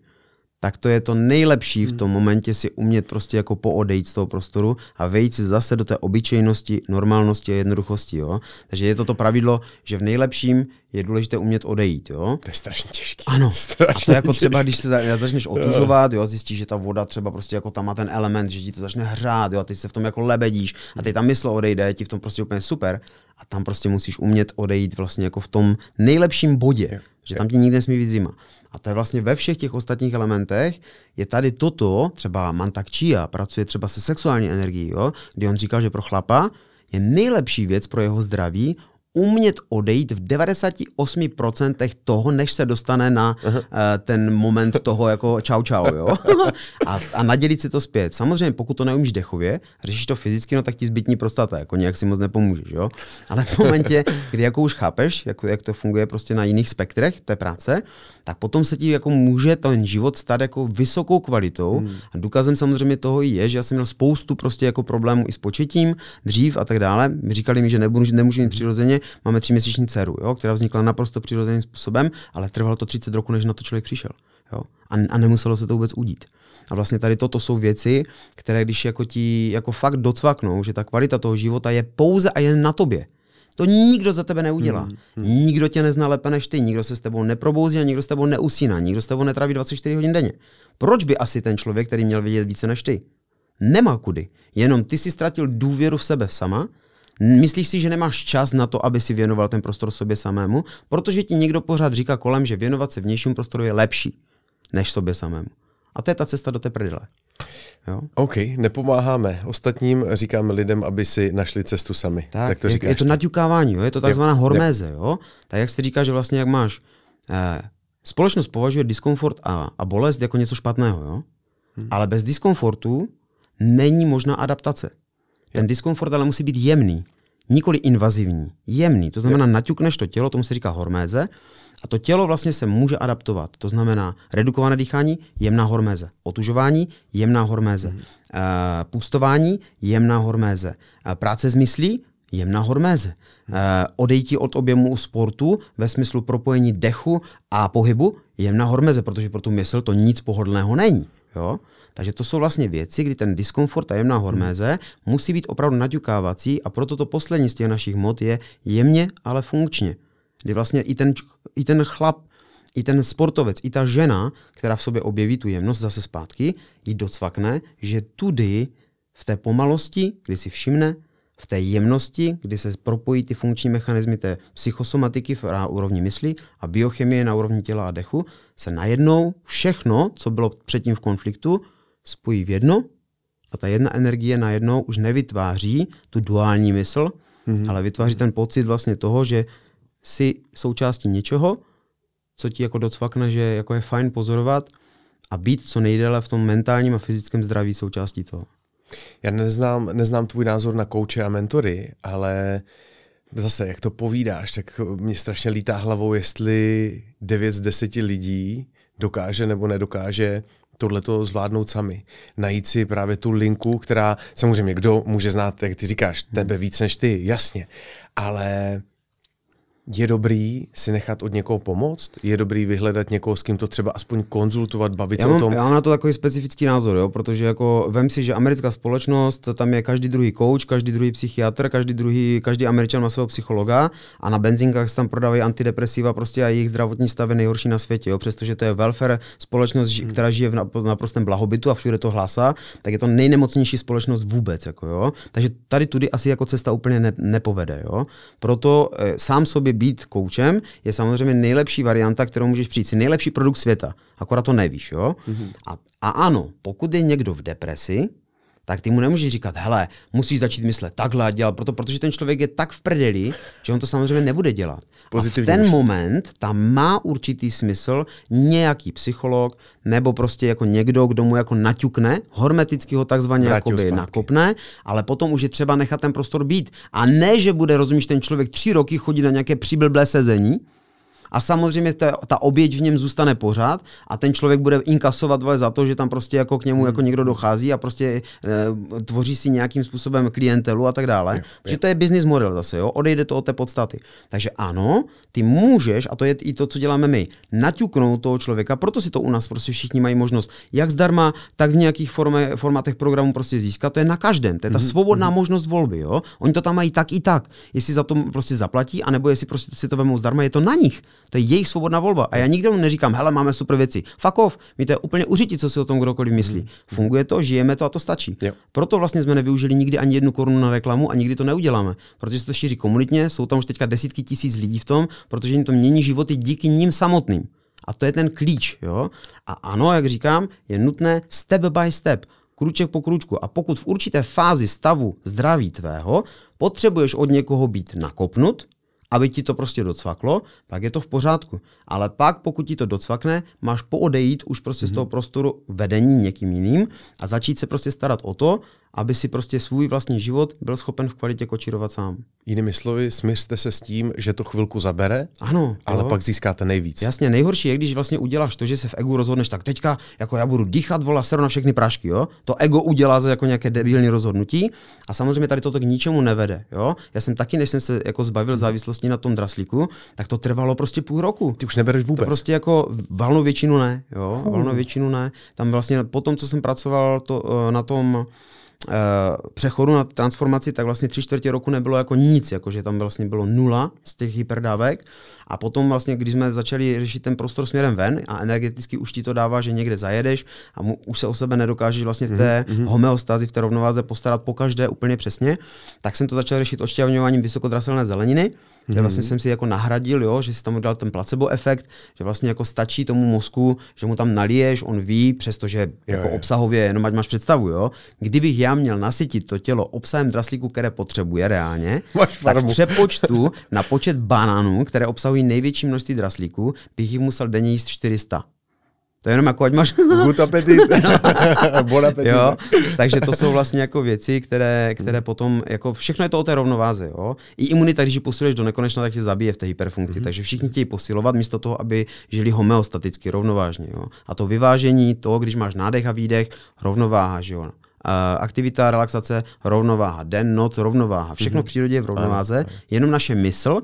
tak to je to nejlepší v hmm. tom momentě si umět prostě jako poodejít z toho prostoru a vejít si zase do té obyčejnosti, normálnosti a jednoduchosti. Jo? Takže je to to pravidlo, že v nejlepším je důležité umět odejít. Jo? To je strašně těžké. Ano, strašně a to jako těžký. třeba, když se začneš otužovat, jo, zjistíš, že ta voda třeba prostě jako tam má ten element, že ti to začne hřát, jo, a ty se v tom jako lebedíš a ty hmm. tam mysl odejde, ti v tom prostě úplně super a tam prostě musíš umět odejít vlastně jako v tom nejlepším bodě že tam ti nikdy nesmí být zima. A to je vlastně ve všech těch ostatních elementech, je tady toto, třeba Mantak Chia pracuje třeba se sexuální energií, jo? kdy on říkal, že pro chlapa je nejlepší věc pro jeho zdraví umět odejít v 98% toho, než se dostane na uh, ten moment toho jako čau čau, jo? a, a nadělit si to zpět. Samozřejmě, pokud to neumíš dechově, řešíš to fyzicky, no tak ti zbytní prostata, jako nějak si moc nepomůžeš, jo? Ale v momentě, kdy jako už chápeš, jak, jak to funguje prostě na jiných spektrech té práce, tak potom se ti jako může ten život stát jako vysokou kvalitou. Hmm. A důkazem samozřejmě toho je, že já jsem měl spoustu prostě jako problémů i s početím dřív a tak dále. Říkali mi, že nebudu, nemůžu mít přirozeně, máme tříměsíční dceru, jo, která vznikla naprosto přirozeným způsobem, ale trvalo to 30 roku, než na to člověk přišel. Jo? A, a nemuselo se to vůbec udít. A vlastně tady toto jsou věci, které když jako ti jako fakt docvaknou, že ta kvalita toho života je pouze a jen na tobě, to nikdo za tebe neudělá. Hmm, hmm. Nikdo tě nezná lépe než ty, nikdo se s tebou neprobouzí a nikdo s tebou neusíná, nikdo s tebou netráví 24 hodin denně. Proč by asi ten člověk, který měl vědět více než ty? Nemá kudy. Jenom ty si ztratil důvěru v sebe sama, Myslíš si, že nemáš čas na to, aby si věnoval ten prostor sobě samému, protože ti někdo pořád říká kolem, že věnovat se vnějšímu prostoru je lepší než sobě samému. A to je ta cesta do té prdele. Jo? OK, nepomáháme. Ostatním říkáme lidem, aby si našli cestu sami. Tak, tak to je, říkáš. Je to naťukávání, jo? je to takzvaná jo, horméze. Jo? Tak jak se říká, že vlastně jak máš... Eh, společnost považuje diskomfort a, a bolest jako něco špatného, jo? Hmm. ale bez diskomfortu není možná adaptace. Ten diskomfort ale musí být jemný, nikoli invazivní, jemný. To znamená, naťukneš to tělo, tomu se říká horméze, a to tělo vlastně se může adaptovat. To znamená redukované dýchání, jemná horméze. Otužování, jemná horméze. Mm. Pustování, jemná horméze. Eh, práce s myslí, jemná horméze. Mhm. Eh, Odejítí od objemu u sportu ve smyslu propojení dechu a pohybu, jemná horméze, protože pro tu mysl to nic pohodlného není. Jo? Takže to jsou vlastně věci, kdy ten diskomfort a jemná horméze hmm. musí být opravdu naťukávací a proto to poslední z těch našich mod je jemně, ale funkčně. Kdy vlastně i ten, i ten chlap, i ten sportovec, i ta žena, která v sobě objeví tu jemnost zase zpátky, jí docvakne, že tudy v té pomalosti, kdy si všimne, v té jemnosti, kdy se propojí ty funkční mechanismy té psychosomatiky na úrovni mysli a biochemie na úrovni těla a dechu, se najednou všechno, co bylo předtím v konfliktu, spojí v jedno a ta jedna energie najednou už nevytváří tu duální mysl, mm-hmm. ale vytváří ten pocit vlastně toho, že jsi součástí něčeho, co ti jako docvakne, že jako je fajn pozorovat a být co nejdéle v tom mentálním a fyzickém zdraví součástí toho. Já neznám, neznám tvůj názor na kouče a mentory, ale zase, jak to povídáš, tak mě strašně lítá hlavou, jestli 9 z 10 lidí dokáže nebo nedokáže tohle to zvládnout sami. Najít si právě tu linku, která samozřejmě, kdo může znát, jak ty říkáš, tebe víc než ty, jasně. Ale je dobrý si nechat od někoho pomoct? Je dobrý vyhledat někoho, s kým to třeba aspoň konzultovat, bavit se o tom? Já mám na to takový specifický názor, jo? protože jako vem si, že americká společnost, tam je každý druhý coach, každý druhý psychiatr, každý druhý, každý američan má svého psychologa a na benzinkách se tam prodávají antidepresiva prostě a jejich zdravotní stav je nejhorší na světě, jo? přestože to je welfare společnost, hmm. která žije v naprostém blahobytu a všude to hlasa, tak je to nejnemocnější společnost vůbec. Jako, jo? Takže tady tudy asi jako cesta úplně ne, nepovede. Jo? Proto e, sám sobě být koučem je samozřejmě nejlepší varianta, kterou můžeš přijít. Jsi nejlepší produkt světa, akorát to nevíš. Jo? Mm-hmm. A, a ano, pokud je někdo v depresi, tak ty mu nemůžeš říkat, hele, musíš začít myslet takhle a dělat, proto, protože ten člověk je tak v prdeli, že on to samozřejmě nebude dělat. a v ten moment tam má určitý smysl nějaký psycholog nebo prostě jako někdo, kdo mu jako naťukne, hormeticky ho takzvaně jakoby nakopne, ale potom už je třeba nechat ten prostor být. A ne, že bude, rozumíš, ten člověk tři roky chodit na nějaké příblblé sezení, a samozřejmě ta, ta oběť v něm zůstane pořád a ten člověk bude inkasovat vole, za to, že tam prostě jako k němu jako někdo dochází a prostě e, tvoří si nějakým způsobem klientelu a tak dále. Je, je. to je business model zase, jo? odejde to od té podstaty. Takže ano, ty můžeš, a to je i to, co děláme my, naťuknout toho člověka, proto si to u nás prostě všichni mají možnost, jak zdarma, tak v nějakých forme, formátech programu prostě získat, to je na každém, to je ta mhm, svobodná hmm možnost volby, jo? oni to tam mají tak i tak, jestli za to prostě zaplatí, anebo jestli prostě si to vezmou zdarma, je to na nich. To je jejich svobodná volba. A já nikdo neříkám, hele, máme super věci. Fakov, mi to je úplně užití, co si o tom kdokoliv myslí. Mhm. Funguje to, žijeme to a to stačí. Jo. Proto vlastně jsme nevyužili nikdy ani jednu korunu na reklamu a nikdy to neuděláme. Protože se to šíří komunitně, jsou tam už teďka desítky tisíc lidí v tom, protože jim to mění životy díky ním samotným. A to je ten klíč. Jo? A ano, jak říkám, je nutné step by step kruček po kručku. A pokud v určité fázi stavu zdraví tvého potřebuješ od někoho být nakopnut, aby ti to prostě docvaklo, tak je to v pořádku. Ale pak, pokud ti to docvakne, máš poodejít už prostě mm-hmm. z toho mhm. prostoru vedení někým jiným a začít se prostě starat o to, aby si prostě svůj vlastní život byl schopen v kvalitě kočírovat sám. Jinými slovy, smyřte se s tím, že to chvilku zabere, ano, ale jo. pak získáte nejvíc. Jasně, nejhorší je, když vlastně uděláš to, že se v egu rozhodneš, tak teďka jako já budu dýchat, volá se na všechny prášky, jo. To ego udělá za jako nějaké debilní rozhodnutí a samozřejmě tady toto k ničemu nevede, jo. Já jsem taky, než jsem se jako zbavil hmm. závislosti na tom draslíku, tak to trvalo prostě půl roku. Ty už nebereš vůbec. To prostě jako valnou většinu ne, jo, valnou většinu ne. Tam vlastně po tom, co jsem pracoval to, eh, na tom Eh, přechodu na transformaci, tak vlastně tři čtvrtě roku nebylo jako nic, jakože tam vlastně bylo nula z těch hyperdávek. A potom vlastně, když jsme začali řešit ten prostor směrem ven a energeticky už ti to dává, že někde zajedeš a mu, už se o sebe nedokážeš vlastně v té mm-hmm. homeostázi, v té rovnováze postarat po každé úplně přesně, tak jsem to začal řešit ošťavňováním vysokodraselné zeleniny, mm-hmm. vlastně jsem si jako nahradil, jo, že si tam udělal ten placebo efekt, že vlastně jako stačí tomu mozku, že mu tam naliješ, on ví, přestože jo, jako jo. obsahově, jenom ať máš představu, jo. Kdybych já já měl nasytit to tělo obsahem draslíku, které potřebuje reálně, Máš tak farmu. přepočtu na počet banánů, které obsahují největší množství draslíku, bych jich musel denně jíst 400. To je jenom jako, ať máš... Good appetit. bon appetit. Jo? Takže to jsou vlastně jako věci, které, které potom, jako všechno je to o té rovnováze. Jo? I imunita, když ji posiluješ do nekonečna, tak tě zabije v té hyperfunkci. Mm-hmm. Takže všichni chtějí posilovat místo toho, aby žili homeostaticky, rovnovážně. Jo? A to vyvážení, to, když máš nádech a výdech, rovnováha. Že jo? aktivita, relaxace, rovnováha, den, noc, rovnováha. Všechno v mhm. přírodě je v rovnováze, jenom naše mysl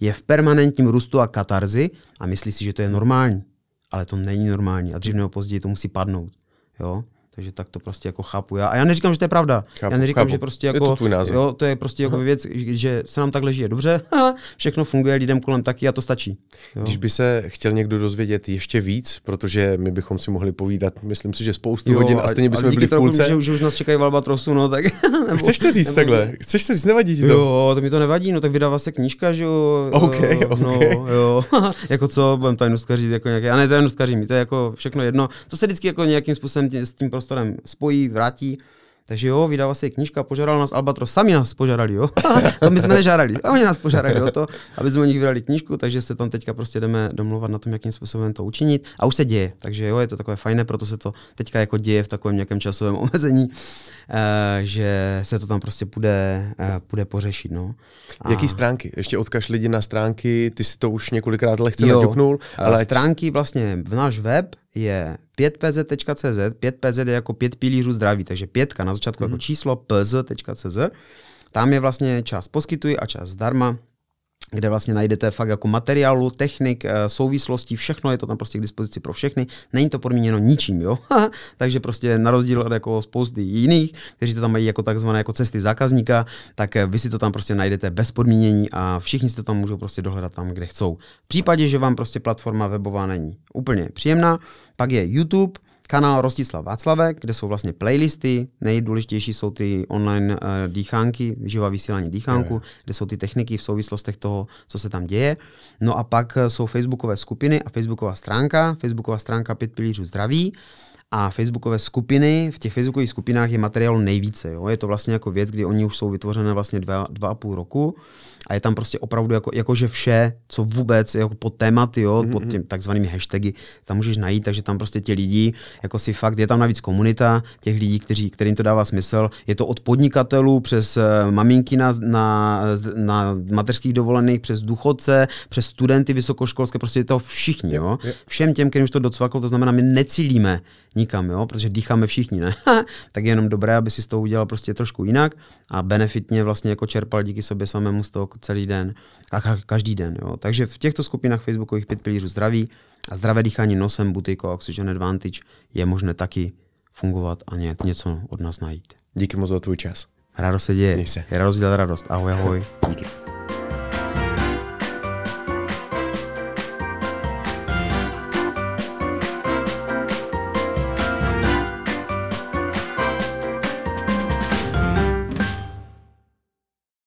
je v permanentním růstu a katarzi a myslí si, že to je normální. Ale to není normální a dřív nebo později to musí padnout. Jo? Takže tak to prostě jako chápu já. A já neříkám, že to je pravda. Chápu, já neříkám, chápu. že prostě jako. Je to jako- tvůj názor. Jo, to je prostě jako věc, že se nám takhle žije dobře, všechno funguje, lidem kolem taky a to stačí. Jo. Když by se chtěl někdo dozvědět ještě víc, protože my bychom si mohli povídat, myslím si, že spoustu jo, hodin a stejně bychom byli v půlce. tomu, že už nás čekají valba Albatrosu, no tak. nebo, Chceš to říct nebo, takhle? Chceš to říct, nevadí ti to? Jo, to mi to nevadí, no tak vydává se knížka, že jo. OK, eh, OK. No, jo. jako co, budem tajnostkařit, jako nějaké, a ne tajnostkařit, to je jako všechno jedno. To se vždycky jako nějakým způsobem s tím prostě prostorem spojí, vrátí. Takže jo, vydává se knížka, požádal nás Albatros, sami nás požádali, jo. to my jsme nežádali, a oni nás požádali o to, aby jsme nich vydali knížku, takže se tam teďka prostě jdeme domluvat na tom, jakým způsobem to učinit. A už se děje, takže jo, je to takové fajné, proto se to teďka jako děje v takovém nějakém časovém omezení, eh, že se to tam prostě půjde, eh, půjde pořešit. No. A... Jaký stránky? Ještě odkaž lidi na stránky, ty si to už několikrát lehce jo, naťuknul. Ale... Stránky vlastně v náš web, je 5pz.cz, 5pz je jako pět pilířů zdraví, takže pětka na začátku mm. jako mhm. číslo pz.cz. Tam je vlastně čas poskytuji a čas zdarma kde vlastně najdete fakt jako materiálu, technik, eh, souvislostí, všechno je to tam prostě k dispozici pro všechny. Není to podmíněno ničím, jo. Takže prostě na rozdíl od jako spousty jiných, kteří to tam mají jako takzvané jako cesty zákazníka, tak eh, vy si to tam prostě najdete bez podmínění a všichni si to tam můžou prostě dohledat tam, kde chcou. V případě, že vám prostě platforma webová není úplně příjemná, pak je YouTube, kanál Rostislav Václavek, kde jsou vlastně playlisty, nejdůležitější jsou ty online uh, dýchánky, živá vysílání dýchánku, yeah. kde jsou ty techniky v souvislostech toho, co se tam děje. No a pak eh, jsou facebookové skupiny a facebooková stránka, facebooková stránka Pět pilířů zdraví, a facebookové skupiny, v těch facebookových skupinách je materiál nejvíce. Jo? Je to vlastně jako věc, kdy oni už jsou vytvořené vlastně dva, dva a půl roku a je tam prostě opravdu jako, jakože vše, co vůbec, jako pod tématy, jo, mm-hmm. pod mm-hmm. tím takzvanými hashtagy, tam můžeš najít, takže tam prostě ti lidi, jako si fakt, je tam navíc komunita těch lidí, kteří, kterým to dává smysl, je to od podnikatelů přes eh, maminky na, na, na mateřských dovolených, přes důchodce, přes studenty vysokoškolské, prostě je to všichni, jo. Všem těm, kterým už to docvaklo, to znamená, my necílíme nikam, jo, protože dýcháme všichni, ne? tak je jenom dobré, aby si to udělal prostě trošku jinak a benefitně vlastně jako čerpal díky sobě samému z toho jako celý den a ka- každý den. Jo. Takže v těchto skupinách facebookových pět pilířů zdraví a zdravé dýchání nosem, butyko, oxygen advantage je možné taky fungovat a něco od nás najít. Díky moc za tvůj čas. Rádo se děje. Měj je Radost radost. Ahoj, ahoj. Díky.